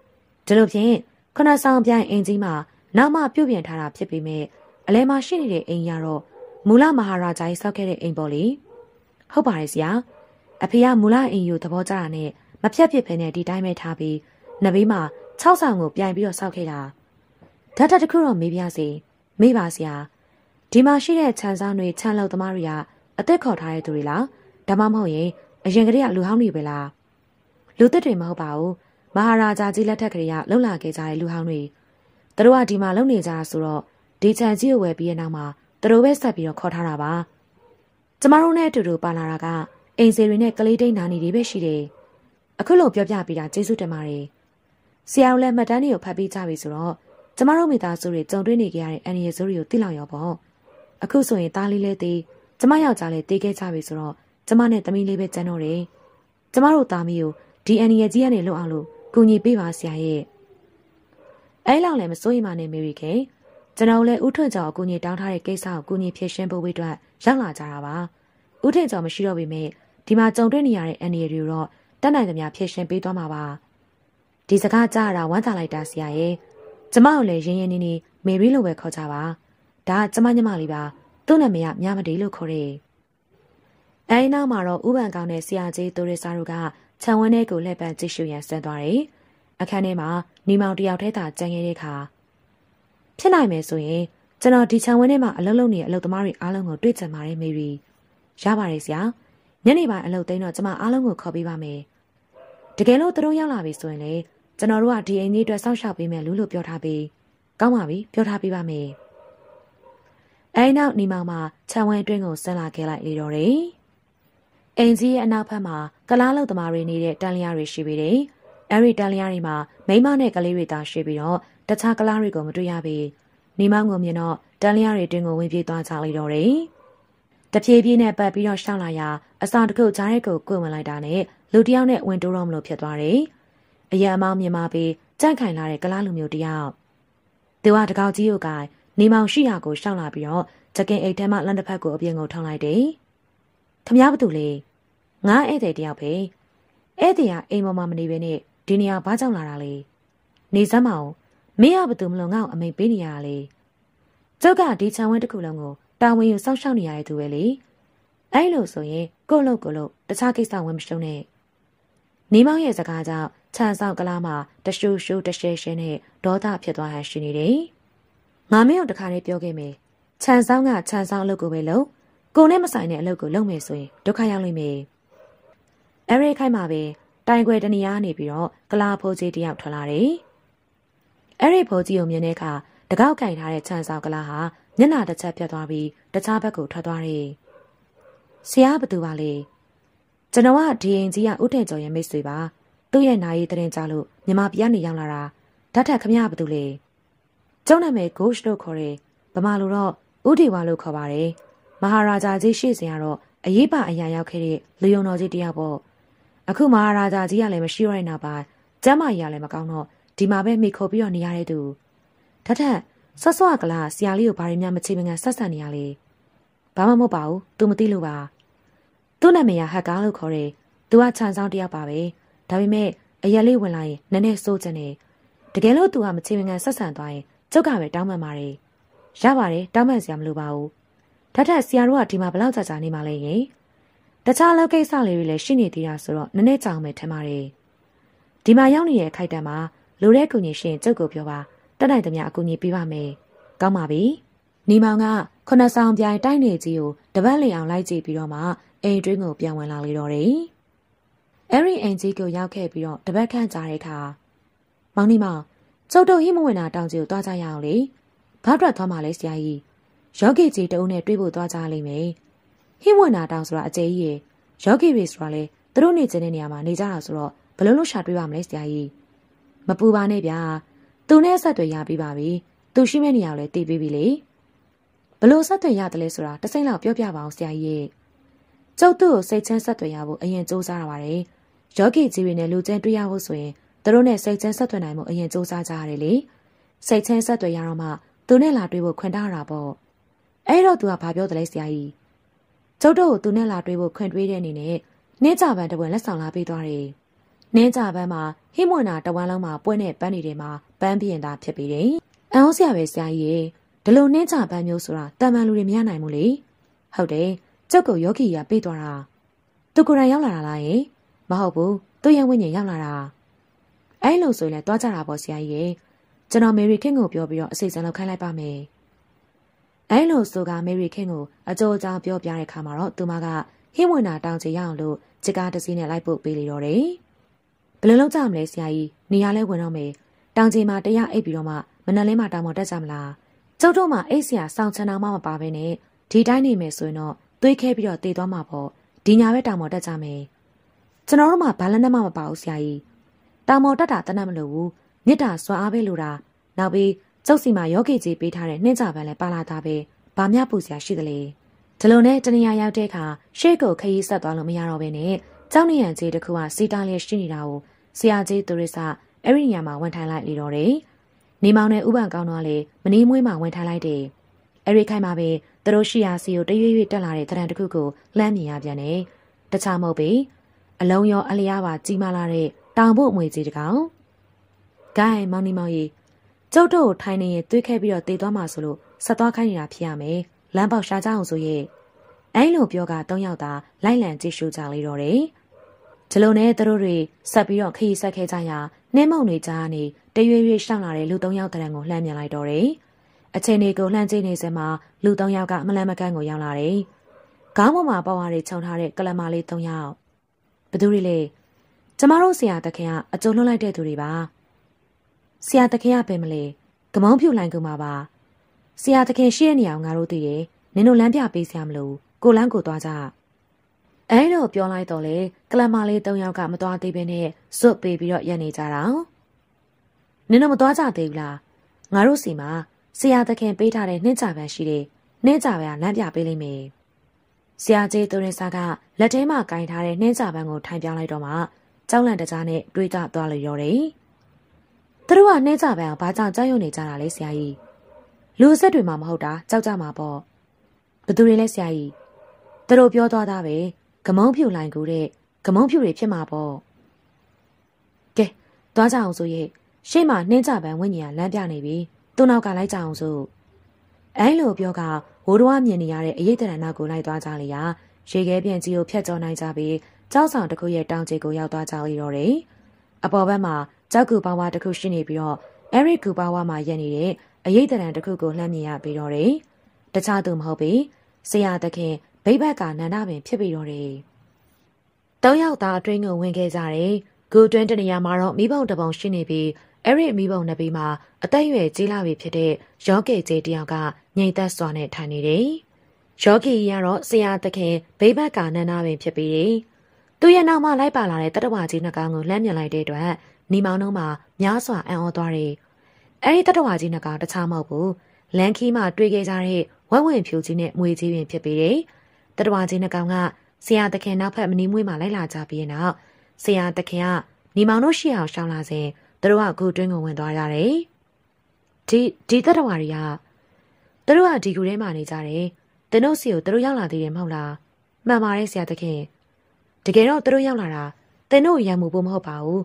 ။ဒါလို့ဖြင့်ခုနှစ်ဆောင်ပြန်အင်ဂျီမှာ နောက်မှပြုပြင်ထားတာဖြစ်ပေမဲ့အလဲမှာရှိနေတဲ့အိမ်ရတော့မူလမဟာရာဂျာကြီးဆောက်ခဲ့တဲ့အိမ်ပေါ့လေ။ဟုတ်ပါတယ်ဆရာ။အဖေကမူလအိမ်ကိုသဘောကျတာနဲ့မဖြတ်ဖြစ်ဖ ೇನೆ ဒီတိုင်းပဲထားပြီးနဘေးမှာ6ဆောင်ကိုပြန်ပြီးတော့ဆောက်ခဲ့တာ။ဒါတာတခုတော့မေးပြစီမေးပါဆရာ။ဒီမှာရှိတဲ့ခြံစားတွေခြံလောက်သမားတွေကအသက်ခေါ်ထားတဲ့သူတွေလားဒါမှမဟုတ်ရင်အရင်ကတည်းကလူဟောင်းတွေပဲလားလူသက်တွေမဟုတ်ပါဘူးမဟာရာဂျာကြီးလက်ထက်ကလေးကလှုပ်လာခဲ့ကြတဲ့လူဟောင်းတွေသူတို့ကဒီမှာလုံနေကြတာဆိုတော့ဒီခြံကြီးကိုဝယ်ပြီးရနောက်မှာသူတို့ပဲဆက်ပြီးတော့ခေါ်ထားတာပါကျမတို့နဲ့အတူတူပါလာတာကအိမ်စေတွေနဲ့ကလေးတိတ်နာနေတွေပဲရှိတယ်အခုလို့ပြောပြပေးတာကျေးဇူးတင်ပါတယ်ဆရာတို့လည်းမှတ်တမ်းတွေကိုဖတ်ပေးကြပြီဆိုတော့ကျမတို့မိသားစုတွေကြုံတွေ့နေကြရတဲ့အန္တရာယ်စိုးတွေကိုသိလောက်ရောပေါ့အခုဆိုရင်သားလေးလည်းသေးကျမယောက်ျားလည်းတေးခဲ့ကြပြီဆိုတော့ကျမနဲ့သမီးလေးပဲကျန်တော့တယ်ကျမတို့သားမီးကိုဒီအန်ရကြီးကနေလှုပ်အောင်လို့ကူညီပေးပါဆရာရဲ့အဲလောက်လည်းမစိုးရိမ်ပါနဲ့မေရီခင်ကျွန်တော်လည်းဥထွန်းကျော်အကူညီတောင်းထားတဲ့ကိစ္စကိုကူညီဖြေရှင်းဖို့အတွက်ရောက်လာကြတာပါဥထွန်းကျော်မရှိတော့ပေမဲ့ဒီမှာကြုံတွေ့နေရတဲ့အန်ရတွေကိုတော့တတ်နိုင်သမျှဖြေရှင်းပေးသွားမှာပါဒီစကားကြားတာဝမ်းသာလိုက်တာဆရာရဲ့ကျမကိုလည်းရင်းရင်းနေနေမေရီလိုပဲခေါ်ကြပါဒါကျမညမလေးပါသူ့နာမည်ကမြမတေလို့ခေါ်တယ်။အဲဒီနောက်မှာတော့ဥပန်ကောင်းတဲ့ဆရာကြီးတိုရစ်စာတို့ကခြံဝန်းထဲကိုလှည့်ပန်းကြည့်ရှုရန်ဆင်းသွားတယ်။အခန်းထဲမှာနေမောင်တယောက်တည်းသာကြံခဲ့တဲ့အခါဖြစ်နိုင်မယ်ဆိုရင်ကျွန်တော်ဒီခြံဝန်းထဲမှာအလုပ်လုပ်နေတဲ့အလုပ်သမားတွေအားလုံးကိုတွေ့ကြံပါတယ်မေရီ။ရပါတယ်ဆရာ။ညနေပိုင်းအလုပ်သိမ်းတော့ကျွန်မအားလုံးကိုခေါ်ပေးပါမယ်။တကယ်လို့သူတို့ရောက်လာပြီဆိုရင်လေကျွန်တော်တို့ကဒီအိမ်ကြီးအတွက်စောင့်ရှောက်ပေးမယ်လို့လို့ပြောထားပြီးကောင်းပါပြီပြောထားပေးပါမယ်။အဲနောက်နေမောင်မှာခြံဝင်းအတွင်းကိုဆင်းလာခဲ့လိုက်လေတော့တယ်။အိမ်ကြီးရဲ့အနောက်ဘက်မှာကလားလောက်သမားတွေနေတဲ့တန်လျာတွေရှိပေတယ်။အဲဒီတန်လျာတွေမှာမိမနဲ့ကလေးတွေသာရှိပြီးတော့တခြားကလားတွေကိုမတွေ့ရပေနေမောင်ကိုမြင်တော့တန်လျာတွေတွင်ကိုဝင်ပြေးသွားကြလေတော့တယ်။တပြေးပြေးနဲ့ပတ်ပြီးတော့ရှောက်လာရာအစာတစ်ခုကြားရက်ကိုကွင်ဝင်လိုက်တာနဲ့လူတယောက်နဲ့ဝင်တိုးတော့မလို့ဖြစ်သွားတယ်။အရန်မောင်မြင်မှပြီးကြန့်ခိုင်လာတဲ့ကလားလူမျိုးတယောက်သူကတကောက်ကြီးကိုကိုင်နေမောင်ရှိရာကိုရှောက်လာပြီးတော့ကြကင်အိတ်ထဲမှလမ်းတစ်ဖက်ကိုအပြင်ကိုထောင်းလိုက်တယ်။ခမရဘသူလေငါဧည့်သည်တယောက်ပဲဧည့်သည်ကအိမ်ပေါ်မှာမနေဘဲနဲ့ဒီနေရာဘာကြောင့်လာတာလဲနေစမ်းမအောင်မင်းကဘသူမလို့ငါ့ကိုအမိန်ပေးနေရတာလေကျုပ်ကဒီခြံဝင်းတစ်ခုလုံးကိုတာဝန်ယူစောင့်ရှောက်နေရတဲ့သူပဲလေအဲ့လိုဆိုရင်ကို့လို့ကို့လို့တခြားကိစ္စဝင်မရှုံးနဲ့နေမောင်ရဲ့စကားကြောင့်ခြံဆောင်ကလားမှာတရှူရှူတရှဲရှဲနဲ့ဒေါသဖြစ်သွားဟန်ရှိနေတယ်ငါမင်းတို့တခါလေးပြောခဲ့မယ်ခြံဆောင်ကခြံဆောင်အလုပ်ကိုပဲလုပ်ကိုနဲ့မဆိုင်တဲ့အလုပ်ကိုလုပ်မယ်ဆိုရင်ဒုက္ခရောက်လိမ့်မယ်အဲရဲခိုက်မှာပဲတိုင်ခွေတနေရနေပြီးတော့ကလာဖိုးကြီးတယောက်ထွက်လာတယ်အဲရဲဖိုးကြီးကိုမြင်တဲ့အခါတကောက်ကင်ထားတဲ့ခြံဆောင်ကလာဟာမျက်နှာတစ်ချက်ပြတ်သွားပြီးတခြားဘက်ကိုထွက်သွားတယ်ဆရာဘသူပါလဲကျွန်တော်ကဒီရင်ကြီးကဥထင်ကျော်ရဲ့မိတ်ဆွေပါသူ့ရဲ့နာရီတရင်ကြလို့မြမပြကနေရောက်လာတာဓာတ်ထက်ခမရဘသူလဲကျောင်းနာမည် Ghosh လို့ခေါ်တယ်ဗမာလိုတော့ဥဒေဝါလို့ခေါ်ပါတယ်မဟာရာဂျာကြီးရှေ့စဉ်ကတော့အရေးပါအရာရောက်ခဲ့တဲ့လေယုံတော်ကြီးတယောက်ပေါ့အခုမဟာရာဂျာကြီးကလည်းမရှိတော့တဲ့နောက်ပိုင်းကျမ်းမာကြီးကလည်းမကောင်းတော့ဒီမှာပဲမိခုတ်ပြီးတော့နေရတဲ့သူထထက်ဆွဆွကလာဆရာလေးကိုဘာရင်းများမချိမငန်ဆက်ဆံနေရလေဘာမှမဟုတ်ပါဘူး तू မသိလို့ပါသူ့နာမည်ကဟက်ကာလို့ခေါ်တယ် तू ကခြံဆောင်တယောက်ပါပဲဒါပေမဲ့အရက်လေးဝင်လာရင်နည်းနည်းစိုးချင်တယ်တကယ်လို့ तू ကမချိမငန်ဆက်ဆံသွားရင်ကျုပ်ကပဲတောင်းပန်ပါတယ်ရပါတယ်တောင်းပန်စရာမလိုပါဘူးထပ်ထပ်ဆရာတို့ကဒီမှာဘလောက်ကြာကြာနေမှလဲရင်တခြားလောက်ကိစ္စလေးတွေလည်းရှိနေသေးတာဆိုတော့နည်းနည်းကြောင်မယ်ထင်ပါတယ်ဒီမှာရောက်နေတဲ့အခိုက်အတန့်မှာလိုတဲ့အကူအညီရှိရင်ကျုပ်ကိုပြောပါတက်နိုင်သမျှအကူအညီပေးပါမယ်ကောင်းပါပြီနေမောင်ကခုနဆောင်ပြိုင်တိုက်နေကြီးကိုတပတ်လင်အောင်လိုက်ကြည့်ပြီးတော့မှအိမ်တွင်းကိုပြန်ဝင်လာလေတော့တယ်။အဲဒီအိမ်ကြီးကိုရောက်ခဲ့ပြီးတော့တပတ်ခန့်ကြာတဲ့အခါမောင်နှမကျုပ်တို့ဟိမဝင်နာတောင်ကြီးကိုသွားကြရအောင်လေဘာအတွက်သွားမှာလဲဆရာကြီးယောဂီကြီးတအုပ်နဲ့တွေ့ဖို့သွားကြလိမ့်မယ်ဟိမဝင်နာတောင်ဆိုတာအကျယ်ကြီးရေယောဂီတွေဆိုတာလေသူတို့နေခြင်းတဲ့နေရာမှာနေကြတာဆိုတော့ဘယ်လိုလုပ်ရှာတွေ့ပါမလဲဆရာကြီးမပူပါနဲ့ဗျာသူနဲ့ဆက်သွယ်ရပြီးပါပြီသူရှိမဲ့နေရာကိုလည်းတည်ပြီးပြီလေဘလို့ဆက်သွယ်ရတယ်လဲဆိုတာတစိမ့်လောက်ပြောပြပါအောင်ဆရာကြီးရဲ့ကျုပ်တို့ကိုစိတ်ချမ်းဆက်သွယ်ရဖို့အရင်စူးစမ်းရပါတယ်ယောဂီကြီးတွေနဲ့လူချင်းတွေ့ရဖို့ဆိုရင်သူတို့နဲ့စိတ်ချင်းဆက်သွယ်နိုင်မှုအရင်စူးစမ်းကြရတယ်လေစိတ်ချင်းဆက်သွယ်ရတော့မှသူနဲ့လာတွေ့ဖို့ခွင့်ထားတာပေါ့အဲ့တော့သူကဘာပြောတယ်လဲဆရာကြီးကျုပ်တို့ကိုသူနဲ့လာတွေ့ဖို့ခွင့်တွေးတဲ့အနေနဲ့နင်းကြပန်တပွင့်လက်ဆောင်လာပေးသွားတယ်နင်းကြပန်မှာဟိမွန်နာတဝမ်းလုံးမှာပွင့်တဲ့ပန်းတွေထဲမှာပန်းပြင်သာဖြစ်ပြီးတယ်အန်အောင်ဆရာပဲဆရာကြီးရေဒီလိုနင်းကြပန်မျိုးဆိုတာတာမန်လူတွေမရနိုင်ဘူးလေဟုတ်တယ်ကျုပ်ကယောဂီရပေးသွားတာသူကိုယ်တိုင်ရောက်လာတာလားယင်မဟုတ်ဘူးသူရဲ့ဝိညာဉ်ရောက်လာတာအဲ့လိုဆိုရင်လည်းသွားကြတာပေါ့ဆရာကြီးရေကျွန်တော်မေရီခင်ကိုပြောပြီးတော့အစိတ်စမ်းလောက်ခိုင်းလိုက်ပါမယ်အဲ့လိုဆိုကမေရီခင်ကိုအကြောအကြောင်းပြောပြတဲ့ခါမှာတော့သူမကဟင်းဝင်တာတောင်းချရအောင်လို့ဂျကာတစီနဲ့လိုက်ပို့ပေးလေတော့တယ်ဘယ်လိုလုပ်ကြမလဲဆရာကြီးနေရာလဲဝင်တော့မယ်တောင်ချီမှာတရအိပ်ပြီးတော့မှမနက်လင်းမှာတောင်ပေါ်တက်ကြမလားကျောက်တော့မှအိပ်စရာစောင့်ချင်တာမှမပါဘဲနဲ့ဒီတိုင်းနေမယ်ဆိုရင်တော့သွေးခဲပြီးတော့တည်သွားမှာပေါ့ဒီညာပဲတောင်ပေါ်တက်ကြမယ်ကျွန်တော်တို့မှဘာလက်နဲ့မှမပါဘူးဆရာကြီးတာမော်တတ်တာတနတ်မလို့ဘူးမေတ္တာစွာအားပဲလို့တာနောက်ပြီးကျောက်စီမှာယောဂီကြီးပေးထားတဲ့နှင်းကြပန်းလည်းပါလာတာပဲဘာမျှပူစရာရှိသလဲဒီလိုနဲ့တနေရာရောက်တဲ့အခါရှေ့ကိုခရီးဆက်သွားလို့မရတော့ဘဲနဲ့ကျောင်းနေရန်ကြီးတစ်ခုကစီတားလျက်ရှိနေတာကိုဆရာကြီးသူရိစအဲ့ဒီနေရာမှာဝန်ထိုင်လိုက်လေတော့တယ်နေမောင်နဲ့ဥပန်ကောင်းတော့လေမနေမွေးမှဝန်ထိုင်လိုက်တယ်အဲ့ဒီခိုင်မှာပဲသူတို့ရှိရာစီကိုတရွေ့ရွေ့တက်လာတဲ့တရံတစ်ခုကိုလှမ်းမြင်ရပြန်တယ်တခြားမဟုတ်ပေအလုံးရော အလျားပါကြီးမားလာတဲ့တောင်ဖို့အမွေကြီးတကောင်ဂိုင်းမောင်နီမောင်ရီကျုပ်တို့ကိုထိုင်နေရင်တွေးခဲ့ပြီးတော့တေသွားမှာဆိုလို့ဆက်သွားခိုင်းနေတာဖြစ်ရမယ်လမ်းပေါက်ရှာကြအောင်ဆိုရဲ့အဲ့လိုပြောက၃ယောက်သာလိုက်လံကြည့်ရှုကြလေတော့တယ်ဒီလိုနဲ့သူတို့တွေဆက်ပြီးတော့ခရီးဆက်ခဲ့ကြရာနှင်းမုံတွေကြားကနေတရွေ့ရွေ့ရှောင်းလာတဲ့လူ၃ယောက်တရံကိုလှမ်းမြင်လိုက်တော့တယ်အချိန်လေးကိုလှမ်းကြည့်နေစမှာလူ၃ယောက်ကမလန်မကန့်ကိုရောက်လာတယ်ခေါင်းပေါ်မှာပေါဝါတွေခြုံထားတဲ့ကလမလေး၃ယောက်ဘသူတွေလဲကျမတို့ဆရာတခင်ကအကြုံလွတ်လိုက်တဲ့သူတွေပါဆရာတခင်ကပဲမလဲကမောင်းဖြူလိုင်းကူမှာပါဆရာတခင်ရှိတဲ့နေရာကိုငါတို့သိတယ်နင်တို့လမ်းပြပေးဆရာမလို့ကိုလန်းကိုသွားကြအဲတော့ပြောလိုက်တော့လေကလမလေး၃ယောက်ကမသွားသေးဘဲနဲ့ဇွတ်ပေးပြီးတော့ရက်နေကြတာနင်တို့မသွားကြသေးဘူးလားငါတို့စီမှာဆရာသခင်ပေးထားတဲ့နှင်းကြပန်းရှိတယ်နှင်းကြပန်းလမ်းပြပေးလိမ့်မယ်ဆရာကြီးသူရင်စာကလက်ထဲမှာကင်ထားတဲ့နှင်းကြပန်းကိုထိုင်ပြလိုက်တော့မှကြောက်လန့်တကြားနဲ့တွေးကြသွားလျော်တယ်။သူတို့ကနှဲကြပန်းဘာကြောင့်ကြောက်ရွံ့နေကြတာလဲဆရာကြီး။လူဆက်တွေမှမဟုတ်တာကြောက်ကြမှာပေါ့။ဘသူတွေလဲဆရာကြီး။သူတို့ပြောသွားတာပဲ။ဂမုံဖြူလိုင်ကူတဲ့ဂမုံဖြူတွေဖြစ်မှာပေါ့။ကဲသွားကြအောင်ဆိုရဲ့ရှေ့မှာနှင်းကြပန်းဝိညာဉ်ကလမ်းပြနေပြီ။သူ့နောက်ကလိုက်ကြအောင်ဆို။အဲလိုပြောကဝိုးတော်မြင်နေရတဲ့အရေးတရဏနောက်ကိုလိုက်သွားကြလေရာရေခဲပြန်ကြီးကိုဖျက်ကျော်နိုင်ကြပြီးကြောက်ဆောင်တစ်ခုရဲ့တောင်ခြေကိုရောက်သွားကြလေတော့တယ်။အပေါ်ဘက်မှာကြောက်ကူပါဝါတစ်ခုရှိနေပြီးတော့အဲရစ်ကူပါဝါမှာရက်နေတဲ့အရေးတရံတစ်ခုကိုလှမ်းမြင်ရပြီးတော့တယ်။တခြားသူမဟုတ်ပြီ။ဆရာသခင်ဘိဘက်ကနန္ဒပင်ဖြစ်ပြီးတော့တယ်။တောင်ရောက်သားအတွင်းကိုဝင်ခဲ့ကြတယ်။ဂူတွင်းတနေရာမှာတော့မိဘုံတပုံရှိနေပြီးအဲရစ်မိဘုံနှစ်ပြီးမှာအသက်အရွယ်ကြီးလာပြီဖြစ်တဲ့ယောဂေကျေးတယောက်ကငြိမ်သက်စွာနဲ့ထိုင်နေတယ်။ယောဂီကြီးကတော့ဆရာသခင်ဘိဘက်ကနန္ဒပင်ဖြစ်ပြီးတယ်။သူ့ရဲ့နောက်မှလိုက်ပါလာတဲ့တတဝါကြီးနှကောင်ကိုလှမ်းမြင်လိုက်တဲ့အတွက်နီမောင်နှုံးမှာများစွာအံ့ဩသွားတယ်။အဲဒီတတဝါကြီးနှကောင်တခြားမဟုတ်ဘူး။လန်ခီမှာတွေ့ခဲ့ကြတဲ့ဝက်ဝင်ဖြူကြီးနဲ့မွေကြီးပင်ဖြစ်ပေတယ်။တတဝါကြီးနှကောင်ကဆရာသခင်နောက်ဖက်မနီမွေးမှာလိုက်လာကြပြီးနောက်ဆရာသခင်ကနီမောင်တို့ရှေ့အောင်ရှောင်းလာစဉ်သူတို့ကခုတွင်းကိုဝင်သွားကြတယ်။ဒီဒီတတဝါတွေကသူတို့ကဒီကူထဲမှာနေကြတယ်။သူတို့စီကိုသူတို့ရောက်လာသေးတယ်မဟုတ်လား။မှန်ပါတယ်ဆရာသခင်။တကယ်တော့သူတို့ရောက်လာတာတင်တို့ရံမှုဖို့မဟုတ်ပါဘူး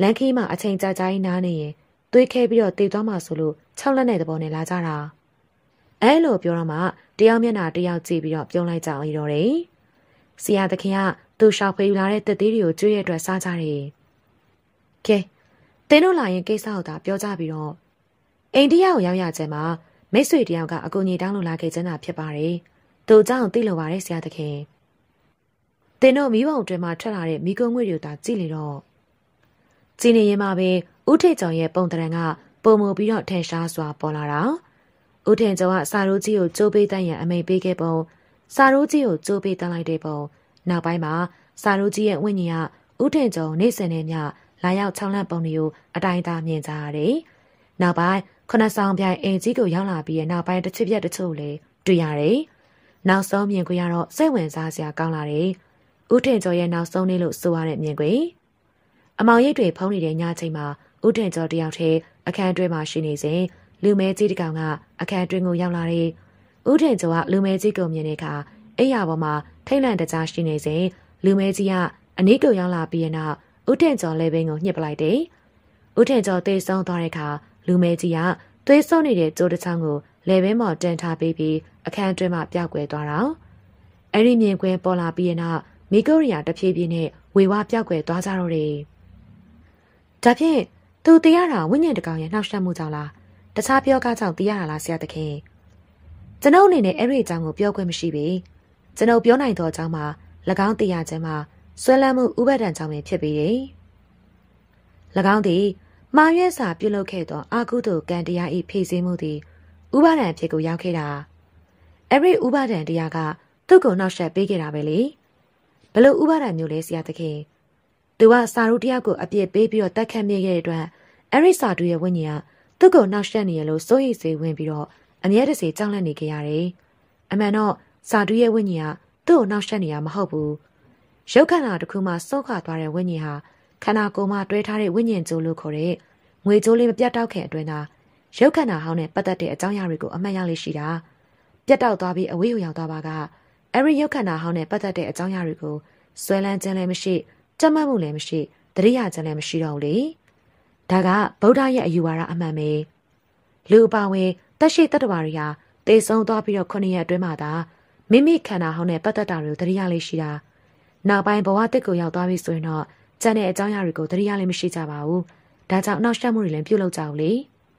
လန်ခီးမှာအချိန်ကြာကြာကြီးနားနေရင်သွေးခဲပြီးတော့တည်သွားမှဆိုလို့၆လက်နဲ့သဘောနဲ့လာကြတာအဲလိုပြောတော့မှတယောက်မျက်နှာတယောက်ကြည့်ပြီးတော့ပြုံးလိုက်ကြအောင်ရော်တယ်ဆရာသခင်ကသူ့ရှောက်ဖေးယူလာတဲ့တက်သေးတွေကိုကျွေးရအတွက်စားကြတယ်ကဲတင်တို့လာရင်ကိစ္စကိုသာပြောကြပြီးတော့အိန္ဒိယကိုရောက်ရခြင်းမှာမိတ်ဆွေတယောက်ကအကူအညီတောင်းလို့လာခဲ့ခြင်းသာဖြစ်ပါတယ်သူကြောင့်သိလိုပါတယ်ဆရာသခင်တင်တို့မိဘုံတွင်မှထွက်လာတဲ့မိကုံငွေတွေသာကြည့်လေတော့ကြည်နေရင်မှပဲဦးထေကျော်ရဲ့ပုံတရံကပုံမူပြီးတော့ထင်ရှားစွာပေါ်လာတာဦးထေကျော်ကစာရိုးကြီးကိုကျိုးပေးတတ်ရန်အမိန်ပေးခဲ့ပုံစာရိုးကြီးကိုကျိုးပေးတတ်လိုက်တဲ့ပုံနောက်ပိုင်းမှာစာရိုးကြီးရဲ့ဝိညာဉ်ကဦးထေကျော်နေစင်နဲ့မြလာရောက်ချောင်းလန့်ပုံတွေကိုအတိုင်းအတာမြင်ကြရတယ်။နောက်ပိုင်းခုနှစ်ဆောင်ပြိုင်အင်ကြီးကိုရောက်လာပြီးရဲ့နောက်ပိုင်းတစ်ချစ်ပြက်တစ်ချို့လည်းတွေ့ရတယ်။နောက်ဆုံးမြင်ခွင့်ရတော့စိတ်ဝင်စားစရာကောင်းလာတယ်။ဦးထင်ကျော်ရဲ့နောက်ဆုံးနေ့လို့ဆိုရတဲ့မြင်ကွယ်အမောင်ရိပ်တွေဖုံးနေတဲ့ညချိန်မှာဦးထင်ကျော်တယောက်တည်းအခန်းတွဲမှာရှိနေစဉ်လူမဲကြီးတကောင်ကအခန်းတွင်းကိုရောက်လာတဲ့ဦးထင်ကျော်ကလူမဲကြီးကိုမြင်တဲ့အခါအိယာပေါ်မှာထိတ်လန့်တကြားရှိနေစဉ်လူမဲကြီးကအနီးကိုရောက်လာပြီးတဲ့နောက်ဦးထင်ကျော်လဲဘင်းကိုညှစ်ပလိုက်တယ်ဦးထင်ကျော်သေဆုံးသွားတဲ့အခါလူမဲကြီးကသွေးစွန့်နေတဲ့ကြိုးတစ်ချောင်းကိုလဲဘင်းပေါ်တင်ထားပေးပြီးအခန်းတွင်းမှာပျောက်ကွယ်သွားတော့အဲ့ဒီမြင်ကွင်းပေါ်လာပြီးတဲ့နောက်မိဂိုရီယာတဖြည်းဖြည်းနဲ့ဝေဝပြောက်ွယ်သွားကြတော့တယ်။ဒါဖြင့်သူတရားတာဝိညာဉ်တကောင်ရဲ့နှောက်ယှက်မှုကြောင့်လားတခြားပြောကားကြောင့်တရားရလားဆရာသခင်။ကျွန်ုပ်အနေနဲ့အဲ့ဒီအကြောင်းကိုပြောခွင့်မရှိပေ။ကျွန်ုပ်ပြောနိုင်သောအကြောင်းမှာ၎င်းတရားခြင်းမှာဆွဲလန်းမှုဥပဒံကြောင့်ပဲဖြစ်ပေတယ်။၎င်းသည် မာရွက်စာ ပြုလုပ်ခဲ့သောအာကုသို့ကံတရား၏ဖြည့်ဆည်းမှုသည် ဥပါဒံအဖြစ်ကိုရောက်ခဲ့တာ။အဲ့ဒီဥပါဒံတရားကသူ့ကိုနှောက်ယှက်ပေးခဲ့တာပဲလေ။ဘလို့ဥပါဒဏ်မျိုးလဲဆရာသခင်။သူကစာရုပ်တယောက်ကိုအပြစ်ပေးပြီးတော့တတ်ခတ်မိခဲ့တဲ့အတွက်အဲ့ဒီစာတူရဲ့ဝိညာဉ်ကသူ့ကိုနှောက်ယှက်နေရလို့စိုးရိမ်စေဝင်ပြီးတော့အမြဲတစေကြောက်လန့်နေကြရတယ်။အမှန်တော့စာတူရဲ့ဝိညာဉ်ကသူ့ကိုနှောက်ယှက်နေရမဟုတ်ဘူး။ရုပ်ခန္ဓာတစ်ခုမှစုတ်ခါသွားတဲ့ဝိညာဉ်ဟာခန္ဓာကိုယ်မှာတွဲထားတဲ့ဝိညာဉ်ကြိုးလို့ခေါ်တဲ့ငွေကြိုးလေးမပြတ်တောက်ခင်အတွင်းသာရုပ်ခန္ဓာဟောင်းနဲ့ပတ်သက်တဲ့အကြောင်းအရာတွေကိုအမှန်ရလေးရှိတာပြတ်တောက်သွားပြီးအဝေးကိုရောက်သွားပါကအဲဒီရုပ်ခန္ဓာဟောင်းနဲ့ပတ်သက်တဲ့အကြောင်းအရာတွေကိုဆွဲလန်းခြင်းလည်းမရှိ၊ကြက်မှတ်မှုလည်းမရှိ၊တရိယာခြင်းလည်းမရှိတော့ဘူးလေ။ဒါကဗုဒ္ဓရဲ့အယူဝါဒအမှန်ပဲ။လူအပါဝင်တက်ရှိတတ္တဝါတွေဟာတေဆုံးသွားပြီးတော့ခုနှစ်ရက်အတွင်းမှာသာမိမိခန္ဓာဟောင်းနဲ့ပတ်သက်တာတွေကိုတရိယာလေးရှိတာ။နောက်ပိုင်းဘဝတစ်ကိုရောက်သွားပြီဆိုရင်တော့ကျန်တဲ့အကြောင်းအရာတွေကိုတရိယာလေးမရှိကြပါဘူး။ဒါကြောင့်နောက်ရှက်မှုတွေလည်းပြုလုပ်ကြအောင်လေ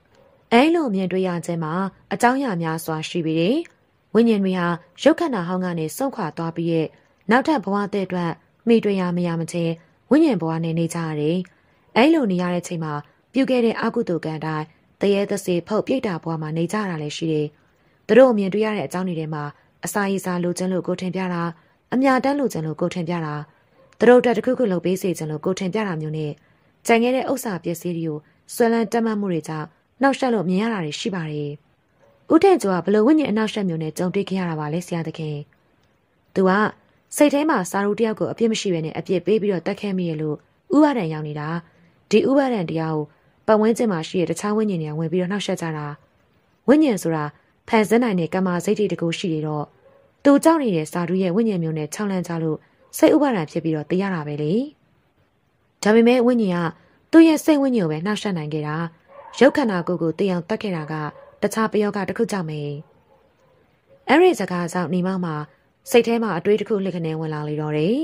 ။အဲလိုအမြင်တွေ့ရခြင်းမှာအကြောင်းအရာများစွာရှိပြီးတယ်။ဝိညာဉ်တွေဟာရုပ်ခန္ဓာဟောင်းကနေဆုတ်ခွာသွားပြီးရဲ့နောက်ထပ်ဘဝတဲ့အတွက်မိတွေ့ရမရမချင်းဝိညာဉ်ဘဝနဲ့နေကြရတယ်။အဲလိုနေရတဲ့ချိန်မှာပြုခဲ့တဲ့အကုသိုလ်ကံတိုင်းတရေသစေဖုတ်ပြိတ္တာဘဝမှာနေကြတာလည်းရှိတယ်။သူတို့အမြင်တွေ့ရတဲ့အကြောင်းတွေထဲမှာအစာရေစာလိုချင်လို့ကိုထင်ပြတာအမြတမ်းလိုချင်လို့ကိုထင်ပြတာသူတို့တက်တခုခုလုပ်ပေးစေချင်လို့ကိုထင်ပြတာမျိုးနဲ့ကြံခဲ့တဲ့ဥစ္စာပစ္စည်းတွေကိုဆွဲလန်းတက်မှတ်မှုတွေကြောင့်နှောက်ယှက်လို့မြင်ရတာတွေရှိပါတယ်။ဦးထင်ကျော်ကဘလို့ဝိညာဉ်အနောက်ရှက်မျိုးနဲ့ကြုံတွေ့ခဲ့ရတာပါလဲဆရာသခင်သူကစိတ်ထဲမှာစာရူတယောက်ကိုအပြစ်မရှိဘဲနဲ့အပြစ်ပေးပြီးတော့တတ်ခဲ့မိရလို့ဥပါဒံရောက်နေတာဒီဥပါဒံတရားကိုပတ်ဝန်းကျင်မှာရှိတဲ့တခြားဝိညာဉ်တွေကဝင်ပြီးတော့နှောက်ယှက်ကြတာဝိညာဉ်ဆိုတာဖန်ဆင်းနိုင်တဲ့ကမ္မာစိတ်တွေတကူရှိနေတော့သူကြောက်နေတဲ့စာရူရဲ့ဝိညာဉ်မျိုးနဲ့ခြောက်လန့်ကြလို့စိတ်ဥပါဒံဖြစ်ပြီးတော့သိရတာပဲလေဒါပေမဲ့ဝိညာဉ်ကသူ့ရဲ့စိတ်ဝိညာဉ်ကိုပဲနှောက်ယှက်နိုင်ခဲ့တာရုပ်ခန္ဓာကိုယ်ကိုတည်အောင်တတ်ခဲ့တာကတခြားပယောဂတစ်ခုကြောင့်ပဲအဲ့ဒီစကားကြောင့်နေမောင်မှာစိတ်ထဲမှာအတွေးတစ်ခုလှစ်ခနဲဝင်လာလေတော့တယ်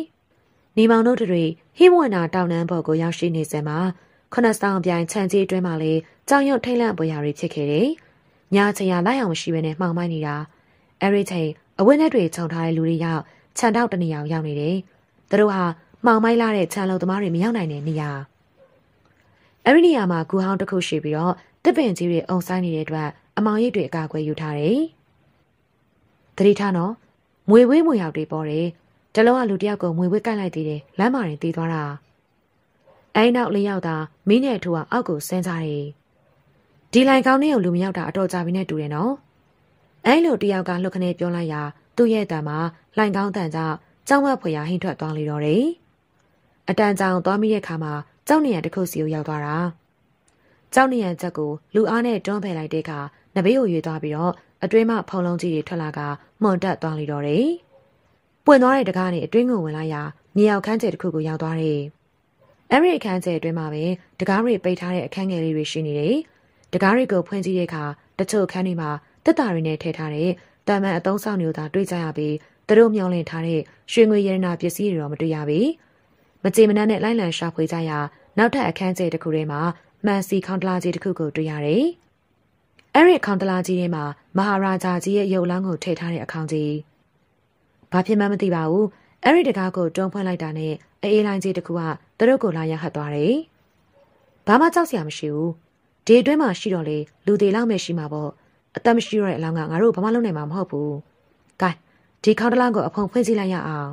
နေမောင်တို့တွေဟိမဝနာတောင်တန်းဘော်ကိုရောက်ရှိနေစမှာခနဆောင်ပြိုင်ခြံကြီးအတွင်းမှာလေကြောင်ရုပ်ထိတ်လန့်ပွေရာတွေဖြစ်ခဲ့တယ်ညချင်ရလိုက်အောင်ရှိပဲနဲ့မှောင်မိုက်နေတာအဲ့ဒီချိန်အဝတ်နဲ့တွေခြုံထားတဲ့လူတွေရောက်ခြံတောက်တနေရာရောက်နေတယ်သူတို့ဟာမှောင်မိုက်လာတဲ့ခြံလုံသမားတွေမရောက်နိုင်တဲ့နေရာအဲ့ဒီနေရာမှာဂူဟောင်းတစ်ခုရှိပြီးတော့တစ်ပင်ကြီးတွေအုံဆိုင်နေတဲ့အတွက်အမောင်ရိပ်တွေအကာအကွယ်ယူထားတယ်။တတိထနော်မွေဝေးမွေရောက်တွေပေါ်တယ်။တလုံးကလူတယောက်ကိုမွေဝေးကိုက်လိုက်သေးတယ်။လမ်းမာရင်တေးသွားတာ။အဲနောက်လေးယောက်သာမင်းရဲ့ထိုးကအောက်ကိုဆင်းကြတယ်။ဒီလိုင်ကောင်းနဲ့ကိုလူမရောက်တာအတော်ကြာပြီနဲ့တူတယ်နော်။အဲလိုတယောက်ကလှုပ်ခနဲပြောလိုက်ရာသူ့ရဲ့တံမှာလိုင်ကောင်းတန်ကြောင့်ကြောက်မဖွေရာဟိထွက်သွားလေတော့တယ်။အတန်ကြောင်သွားမိတဲ့ခါမှာကြောက်နေရတစ်ခုစီကိုရောက်သွားတာ။ကြောက်နေရချက်ကိုလူအားနဲ့တွန်းဖယ်လိုက်တဲ့အခါနဘေးကိုရွေသွားပြီးတော့အတွင်းမှဖုံးလုံးကြီးတွေထွက်လာကမှွန်တက်သွားလိတော့တယ်။ပွင့်သွားတဲ့တကားနဲ့အတွင်းကိုဝင်လာရာမြေအောင်ခန်းကျဲတစ်ခုကိုရောက်သွားတယ်။အဲဒီအခန်းကျဲအတွင်းမှာပဲတကားတွေပိတ်ထားတဲ့အခန်းငယ်လေးတွေရှိနေတယ်။တကားတွေကိုဖွင့်ကြည့်တဲ့အခါတချို့ခန်းတွေမှာတက်တာတွေနဲ့ထည့်ထားတဲ့တာမန်အသုံးဆောင်မျိုးသာတွေ့ကြရပြီးသူတို့မျောလင့်ထားတဲ့ရွှေငွေရတနာပစ္စည်းတွေတော့မတွေ့ရပါဘူး။မကြေမနက်နဲ့လိုက်လံရှာဖွေကြရာနောက်ထပ်အခန်းကျဲတစ်ခုထဲမှာမှန်စီခေါန်တလာကြီးတစ်ခုကိုတွေ့ရတယ်။အဲ့ဒီအခေါင်တလာကြီးထဲမှာမဟာရာဂျာကြီးရဲ့ရုပ်လောင်းကိုထည့်ထားတဲ့အခေါင်ကြီးဘာဖြစ်မှမသိပါဘူးအဲ့ဒီတကားကိုတုံးဖွင့်လိုက်တာနဲ့အေးလိုင်းကြီးတကူကသူတို့ကိုလာရဟတ်သွားတယ်ဘာမှကြောက်စရာမရှိဘူးဒီအတွင်းမှာရှိတော့လေလူတွေလောက်မဲ့ရှိမှာပေါ့အသက်မရှိတော့တဲ့အလောင်းကငါတို့ဘာမှလုပ်နိုင်မှာမဟုတ်ဘူးကဲဒီခေါင်တလာကိုအဖုံဖွင့်စီလိုက်ရအောင်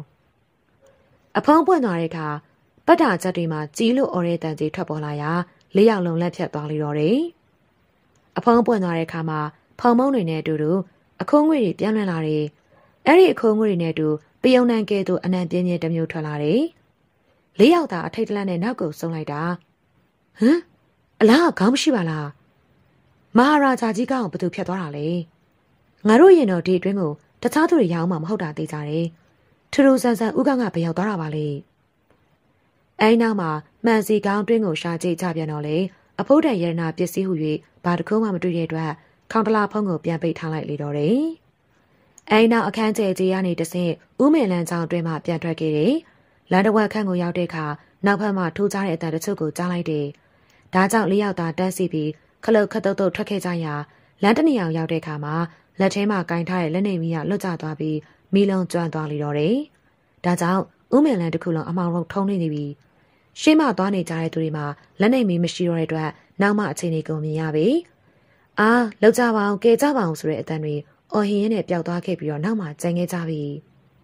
အဖုံးပွင့်သွားတဲ့အခါပတ္တာချက်တွေမှာကြီးလို့အော်ရဲတန်ကြီးထွက်ပေါ်လာရာလေးယောက်လုံးလက်ဖြတ်သွားလိတော့တယ်။အဖုံးပွင့်သွားတဲ့အခါမှာဖုံမုံတွေနဲ့အတူတူအခိုးငွေတွေပြန်လွင့်လာတယ်။အဲ့ဒီအခိုးငွေတွေနဲ့အတူပယုံနံကဲသို့အနံပြင်းပြင်းတစ်မျိုးထွက်လာတယ်။လေးယောက်သာအထိတ်တလန့်နဲ့နောက်ကိုဆုံလိုက်တာ။ဟမ်အလားခေါင်းမရှိပါလား။မဟာရာဂျာကြီးကောင်ဘသူဖြတ်သွားတာလဲ။ငါတို့ရင်တော့ဒီအတွင်းကိုတခြားသူတွေရောင်းမှမဟုတ်တာသိကြတယ်။ထူထူဆန်းဆန်းဥကကဘယ်ရောက်သွားတာပါလဲ။အဲဒီနောက်မှာမှန်စီကောင်တွင်းကိုရှာကြည့်ကြပြန်တော့လေအဖို့တန်ရတနာပစ္စည်းဟု၍ဘာတစ်ခုမှမတွေ့တဲ့အတွက်ခေါင်တလာဖုံးကိုပြန်ပိတ်ထားလိုက်လေတော့တယ်။အဲဒီနောက်အခန်းကျဲကြီးကနေတဆင့်ဦးမင်လန်းချောင်းအတွင်းမှပြန်ထွက်ခဲ့တယ်။လန်တဝက်ခန့်ကိုရောက်တဲ့အခါနောက်ဘက်မှထိုးကြတဲ့အတန်တချို့ကိုကြားလိုက်တယ်။ဒါကြောင့်လေးယောက်သားတန်းစီပြီးခလုတ်ခတ်တုတ်တုတ်ထွက်ခဲ့ကြရာလန်တနေအောင်ရောက်တဲ့အခါမှာလက်ထဲမှာကင်ထားတဲ့လက်နေမီးကလွတ်ကျသွားပြီးမီးလုံးကျွမ်းသွားလေတော့တယ်။ဒါကြောင့်ဦးမင်လန်းတစ်ခုလုံးအမောင်လုံးထုံနေနေပြီးရှေ့မှသွားနေကြတဲ့သူတွေမှာလက်နေမီးမရှိတော့တဲ့အတွက်နောက်မှအခြေအနေကိုမြင်ရပြီ။အာလောက်ကြပါအောင်ကဲကြပါအောင်ဆိုတဲ့အတန်တွေအော်ဟင်ရဲနဲ့ပျောက်သွားခဲ့ပြီးတော့နောက်မှကြံခဲ့ကြပြီ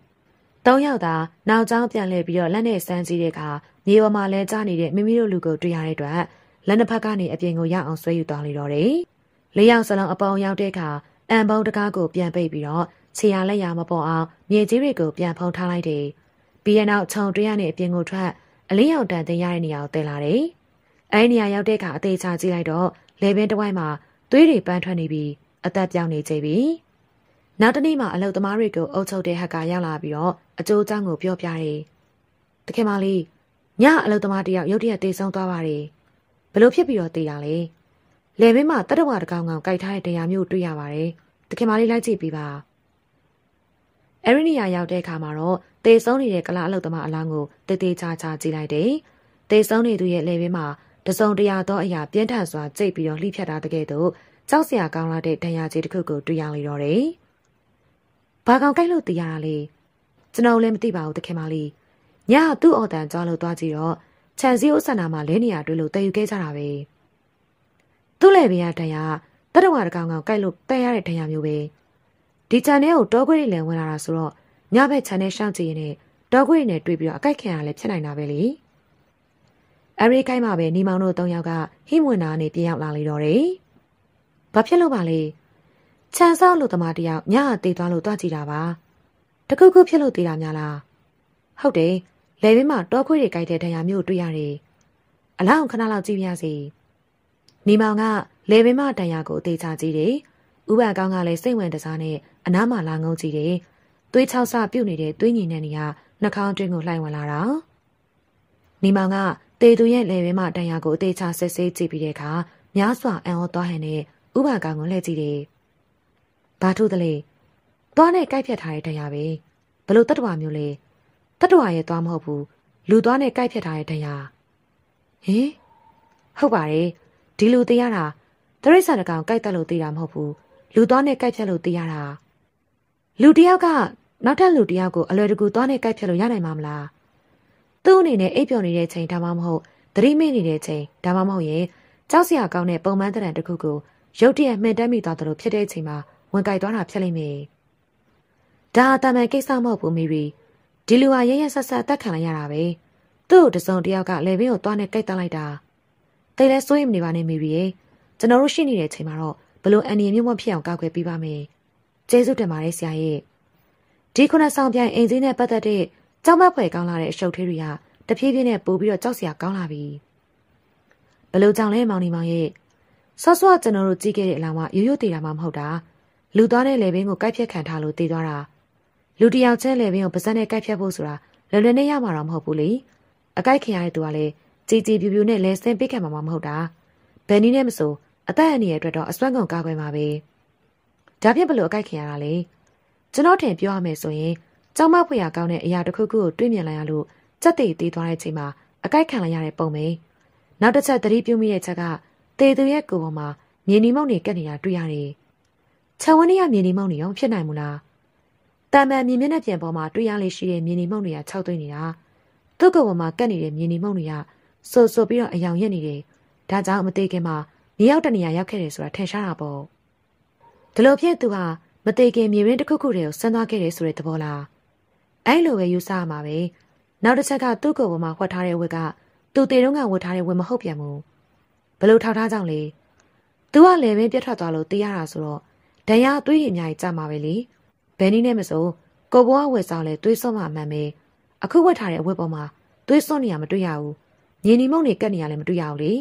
။သုံးယောက်သာနောက်ကျောင်းပြန်လှည့်ပြီးတော့လက်နဲ့စမ်းကြည့်တဲ့အခါမြေပေါ်မှာလဲကျနေတဲ့မိမိတို့လူကိုတွေ့ရတဲ့အတွက်လက်နှစ်ဖက်ကနေအပြင်ကိုရအောင်ဆွဲယူသွားလေတော့တယ်။လေးယောက်စလုံးအပေါင်းရောက်တဲ့အခါအံပုံးတကားကိုပြန်ပိတ်ပြီးတော့ခြေရလက်ရမပေါ်အောင်မြေကြီးတွေကိုပြန်ဖုံးထားလိုက်တယ်။ပြီးရနောက်ခြုံတွဲရတဲ့အပြင်ကိုထွက်အလင်းရောင်တန်တင်ရတဲ့နေရာကိုတည်လာတယ်။အဲဒီနေရာရောက်တဲ့အခါအသေးချာကြည့်လိုက်တော့လေပင်တစ်ဝိုက်မှာသွေးတွေပန်းထွက်နေပြီးအသက်ပြောင်းနေကြပြီ။နောက်တနေ့မှာအလုပ်သမားတွေကိုအုပ်ချုပ်တဲ့ဟက်ကရောက်လာပြီးတော့အကျိုးအကြောင်းကိုပြောပြတယ်။တခင်မလေးညအလုပ်သမားတယောက်ရုတ်တရက်တေဆုံးသွားပါတယ်။ဘလို့ဖြစ်ပြီးတော့တေးရလဲ။လေပင်မှာတတဝါတကောင်ကောင်ကြိုက်ထားတဲ့တရားမျိုးတွေ့ရပါတယ်။တခင်မလေးလိုက်ကြည့်ပြီးပါ။အဲဒီနေရာရောက်တဲ့အခါမှာတော့တေဆုံးနေတဲ့ကလာအလုပ်သမားအလောင်းကိုတေးသေးချာချာကြည့်လိုက်တယ်။တေဆုံးနေသူရဲ့လေပင်မှာတစုံတရာသောအရာပြင်းထန်စွာကြိတ်ပြီးတော့လှိဖြတ်ထားတဲ့ကဲ့သို့ကြောက်စရာကောင်းလာတဲ့ဒဏ်ရာကြီးတစ်ခုကိုတွေ့ရလေတော့တယ်။ဘာကောင်ကြိုက်လို့တရားရလဲ။ကျွန်တော်လည်းမသိပါဘူးတခင်မလေး။ညသူ့အော်တန်ကြားလို့သွားကြည့်တော့ခြံစည်းဥဆန္ဒမှာလဲနေရတွေ့လို့တည်ယူခဲ့ကြတာပဲ။သူ့လည်းဘေးကဒဏ်ရာတတဝါတကောင်ကောင်ကြိုက်လို့တည်ရတဲ့ဒဏ်ရာမျိုးပဲ။ဒီခြံထဲကိုတောခွေးတွေလည်းဝင်လာတာဆိုတော့ညဘက်ခြံထဲရှောင်းကြည့်ရင်တောခွေးတွေနဲ့တွေ့ပြီးတော့အကိုက်ခင်ရလည်းဖြစ်နိုင်တာပဲလေ။အရေးခိုင်းမှာပဲနေမောင်တို့၃ယောက်ကဟိမဝင်နာနဲ့ပြင်ရောက်လာလေတော့တယ်။ဘာဖြစ်လို့ပါလဲ။ခြံစောက်လို့တမတယောက်ညအသေးသွားလို့တွားကြည့်တာပါ။တခုခုဖြစ်လို့သေးတာများလား။ဟုတ်တယ်။လယ်ဘင်းမှာတောခွေးတွေကြိုက်တဲ့ဒဏ်ရာမျိုးတွေ့ရတယ်။အလောင်းခဏလောက်ကြည့်ပြစီ။နေမောင်ကလယ်ဘင်းမှာဒဏ်ရာကိုအသေးချကြည့်တယ်။ဥပကောင်းကလည်းစိတ်ဝင်တစားနဲ့အနားမှာလာငုံကြည့်တယ်။သွေးချောက်စပြုတ်နေတဲ့သွေးညင်တဲ့နေရာနှာခေါင်းတွင်းကိုလှိုင်ဝင်လာတာ။နေမောင်ကတေသူရဲ့လက်ထဲမှာတန်ရာကိုအသေးချဆက်ဆဲကြည့်ပြီးတဲ့အခါများစွာအံ့ဩသွားဟန်နဲ့ဥပကောင်ကိုလှည့်ကြည့်တယ်။ဘာထုတလေသွားနဲ့ကိုက်ဖြတ်ထားတဲ့တန်ရာပဲဘလို့တတ္တဝါမျိုးလဲတတ္တဝါရဲ့သွားမဟုတ်ဘူးလူသွားနဲ့ကိုက်ဖြတ်ထားတဲ့တန်ရာဟင်ဟုတ်ပါတယ်ဒီလူသိရတာတရိษံတကောင်ကိုက်တက်လို့သိတာမဟုတ်ဘူးလူသွားနဲ့ကိုက်ဖြတ်လို့သိရတာလူတယောက်ကနောက်ထပ်လူတယောက်ကိုအလွယ်တကူသွားနဲ့ကိုက်ဖြတ်လို့ရနိုင်မှာမလားသူ့အနေနဲ့အိပ်ပျော်နေတဲ့ချိန်ဒါမှမဟုတ်သတိမေ့နေတဲ့ချိန်ဒါမှမဟုတ်ရင်ကြောက်စရာကောင်းတဲ့ပုံမှန်သဏ္ဍာန်တစ်ခုကိုရုတ်တရက်မှန်တက်မိသွားတယ်လို့ဖြစ်တဲ့အချိန်မှာဝင်ကြိုက်သွားတာဖြစ်လိမ့်မယ်။ဒါအတမန်ကိစ္စမဟုတ်ဘူးမီရီဒီလူဟာရရဆက်ဆက်တက်ခံလိုက်ရတာပဲ။သူ့ကိုတစုံတယောက်ကလေပင်းကိုသွားနဲ့ကြိုက်တက်လိုက်တာ။တိတ်လဲစိုးရိမ်နေပါနဲ့မီရီရဲ့ကျွန်တော်တို့ရှိနေတဲ့အချိန်မှာတော့ဘလို့အန်ဒီမျိုးမဖြစ်အောင်ကောက်ွယ်ပေးပါမယ်။ကျေးဇူးတင်ပါတယ်ဆရာရဲ့။ဒီခုနဆောင်ပြိုင်အိမ်စင်းနဲ့ပတ်သက်တဲ့ကြောက်မက်ဖွယ်ကောင်းလာတဲ့အရှုပ်သေးတွေကတဖြည်းဖြည်းနဲ့ပိုပြီးတော့ကြောက်စရာကောင်းလာပြီ။ဘလို့ကြောင့်လဲမောင်နေမောင်ရဲ့ဆော့ဆော့ကျွန်တော်တို့ကြည့်ခဲ့တဲ့အလောင်းကရိုးရိုးတည်တာမှမဟုတ်တာလူသွားတဲ့လေပင်ကိုကိုက်ဖြတ်ခံထားလို့တည်သွားတာလူတယောက်ချင်းလေပင်ကိုပါးစပ်နဲ့ကိုက်ဖြတ်ဖို့ဆိုတာလွယ်လွယ်နဲ့ရမှာတော့မဟုတ်ဘူးလေ။အကိုက်ခင်ရတဲ့သူကလည်းကြည်ကြည်ပြူပြူနဲ့လဲဆင်းပေးခံမှာမဟုတ်တာ။ဘယ်နည်းနဲ့မဆိုအသက်အန္တရာယ်အတွက်တော့အစွမ်းကုန်ကာကွယ်မှာပဲ။ဒါဖြင့်ဘလို့အကိုက်ခင်ရတာလဲ။ကျွန်တော်ထင်ပြောရမယ်ဆိုရင်ကျောင်းမဖွေရကောင်းတဲ့အရာတစ်ခုခုကိုတွေ့မြင်လာရလို့စက်တေသေးသွားတဲ့အချိန်မှာအကိုက်ခံလိုက်ရတဲ့ပုံပဲ။နောက်တစ်ချက်သတိပြုမိတဲ့ချက်ကတေသူရဲ့ကိုယ်ပေါ်မှာမြေနီမုံတွေကပ်နေတာတွေ့ရတယ်။ခြံဝန်းထဲကမြေနီမုံတွေရောဖြစ်နိုင်မလား။တာမန်မြေမျက်နှာပြင်ပေါ်မှာတွေ့ရလေရှိတဲ့မြေနီမုံတွေက၆သွင်းနေတာ။သူ့ကိုယ်ပေါ်မှာကပ်နေတဲ့မြေနီမုံတွေကဆိုဆိုပြီးတော့အယောင်ရက်နေတယ်။ဒါကြောင့်မသေးခင်မှာမြေရောက်တနေရာရောက်ခဲ့တယ်ဆိုတာထင်ရှားတာပေါ့။ဒီလိုဖြစ်သူဟာမသေးခင်မြေရင်းတစ်ခုခုတည်းကိုဆန်းသွားခဲ့တယ်ဆိုတဲ့သဘောလား။အဲ့လိုပဲယူဆရမှာပဲနောက်တစ်ချက်ကသူ့ကိုယ်ပေါ်မှာဖွက်ထားတဲ့ဝက်ကသူ့တေတုံးကဝတ်ထားတဲ့ဝက်မဟုတ်ပြန်ဘူးဘလို့ထောက်ထားကြောင်လေသူကလည်းပဲပြတ်ထွက်သွားလို့သိရတာဆိုတော့ဒဏ်ရာသွေးရည်အများကြီးကျမှာပဲလေဘယ်နည်းနဲ့မစိုးကိုဘွားဝက်ဆောင်လဲသွေးစွန့်မှမှန်ပဲအခုဝက်ထားတဲ့ဝက်ပေါ်မှာသွေးစွန့်နေရမတွေ့ရဘူးညင်နီမုံတွေကတ်နေရလည်းမတွေ့ရဘူးလေ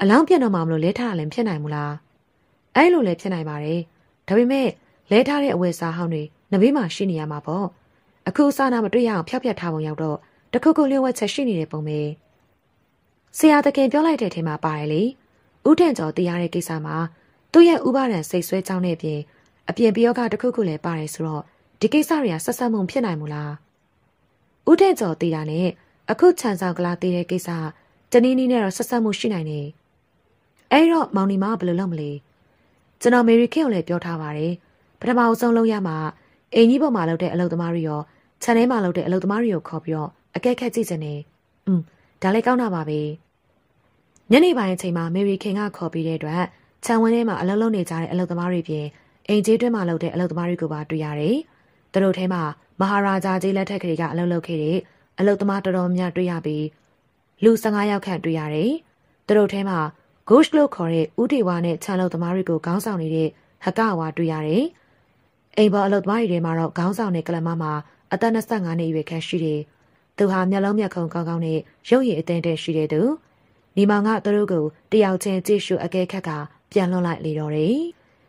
အလောင်းပြန်တော့မှမလို့လဲထားရလည်းဖြစ်နိုင်မလားအဲ့လိုလည်းဖြစ်နိုင်ပါတယ်ဒါပေမဲ့လဲထားတဲ့အဝယ်စားဟောင်းတွေနဘေးမှာရှိနေရမှာပေါ့အခုစာနာမတွေ့ရအောင်ဖျောက်ပြက်ထားပုံရောက်တော့တခုခုလျှို့ဝှက်ချက်ရှိနေတဲ့ပုံပဲဆရာတခင်ပြောလိုက်တဲ့အထင်မှာပါတယ်လေဥထင်ကျော်တရားတဲ့ကိစ္စမှာသူ့ရဲ့ဥပါဒဏ်စိတ်ဆွဲကြောင်းတဲ့အပြင်အပြင်ပြောကတခုခုလည်းပါတယ်ဆိုတော့ဒီကိစ္စတွေကဆက်ဆက်မှုဖြစ်နိုင်မလားဥထင်ကျော်တရားနဲ့အခုခြံဆောင်ကလာသေးတဲ့ကိစ္စတနည်းနည်းနဲ့တော့ဆက်ဆက်မှုရှိနိုင်တယ်အဲ့တော့မောင်နီမကဘယ်လိုလုပ်မလဲကျွန်တော်မေရီခင်ကိုလည်းပြောထားပါတယ်ပထမအဆုံးလုပ်ရမှာအိမ်ကြီးပေါ်မှာလုပ်တဲ့အလုပ်သမားတွေရောခြံထဲမှာလုပ်တဲ့အလုပ်သမားတွေကိုခေါ်ပြီးတော့အကက်ခက်ကြည့်ချင်တယ်။อืมဒါလည်းကောင်းတာပါပဲ။ညနေပိုင်းအချိန်မှာမေရီခင်ကခေါ်ပြီးတဲ့အတွက်ခြံဝင်းထဲမှာအလုပ်လုပ်နေကြတဲ့အလုပ်သမားတွေပြင်အိမ်ကြီးတွင်းမှာလုပ်တဲ့အလုပ်သမားတွေကိုပါတွေ့ရတယ်။သူတို့ထဲမှာမဟာရာဂျာကြီးလက်ထက်ကလေးကအလုပ်လုပ်ခဲ့တဲ့အလုပ်သမားတော်တော်များတွေ့ရပြီးလူ15ယောက်ခန့်တွေ့ရတယ်။သူတို့ထဲမှာ Ghost လို့ခေါ်တဲ့ဥတီဝါနဲ့ခြံလုပ်သမားတွေကိုကောင်းဆောင်နေတဲ့ဟကဝါတွေ့ရတယ်။အိမ်ပေါ်အလုပ်သွားရည်တွေမှာတော့ခေါင်းဆောင်နဲ့ကလမမှာအသက်25နှစ်အရွယ်ခန့်ရှိတယ်။သူဟာမျက်လုံးမျက်ခုံကောင်းကောင်းနဲ့ရုပ်ရည်အတင်းတင်းရှိတဲ့သူ။နေမောင်ကသူတို့ကိုတယောက်ချင်းကြည့်ရှုအကဲခတ်ကပြန်လွန်လိုက်လေတော့တယ်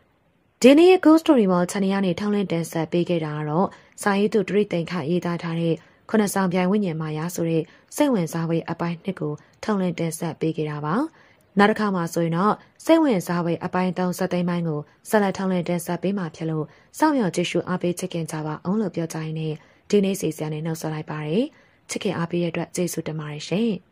။ဒီနေ့ Ghost Story မှာ channel ကနေထောင်းလင်းတင်ဆက်ပေးခဲ့တာကတော့စာရေးသူတရိတ်သိန်ခရေးသားထားတဲ့ခုနဆောင်ပြိုင်ဝိညာဉ်မာယာဆိုတဲ့စိတ်ဝင်စားဖွယ်အပိုင်းနှစ်ကိုထောင်းလင်းတင်ဆက်ပေးခဲ့တာပါ။နောက်တစ်ခါမှဆိုရင်တော့စိတ်ဝင်စားပွဲအပိုင်း၃စက်သိမ်းပိုင်းကိုဆက်လက်ထောင်းလင်းတင်ဆက်ပေးမှာဖြစ်လို့စောင့်မျှော်ကြည့်ရှုအားပေးချစ်ခင်ကြပါအောင်လို့ပြောကြရင်းနဲ့ဒီနေ့စီစဉ်နဲ့နှုတ်ဆက်လိုက်ပါတယ်ချစ်ခင်အားပေးရတဲ့အတွက်ကျေးဇူးတင်ပါတယ်ရှင်။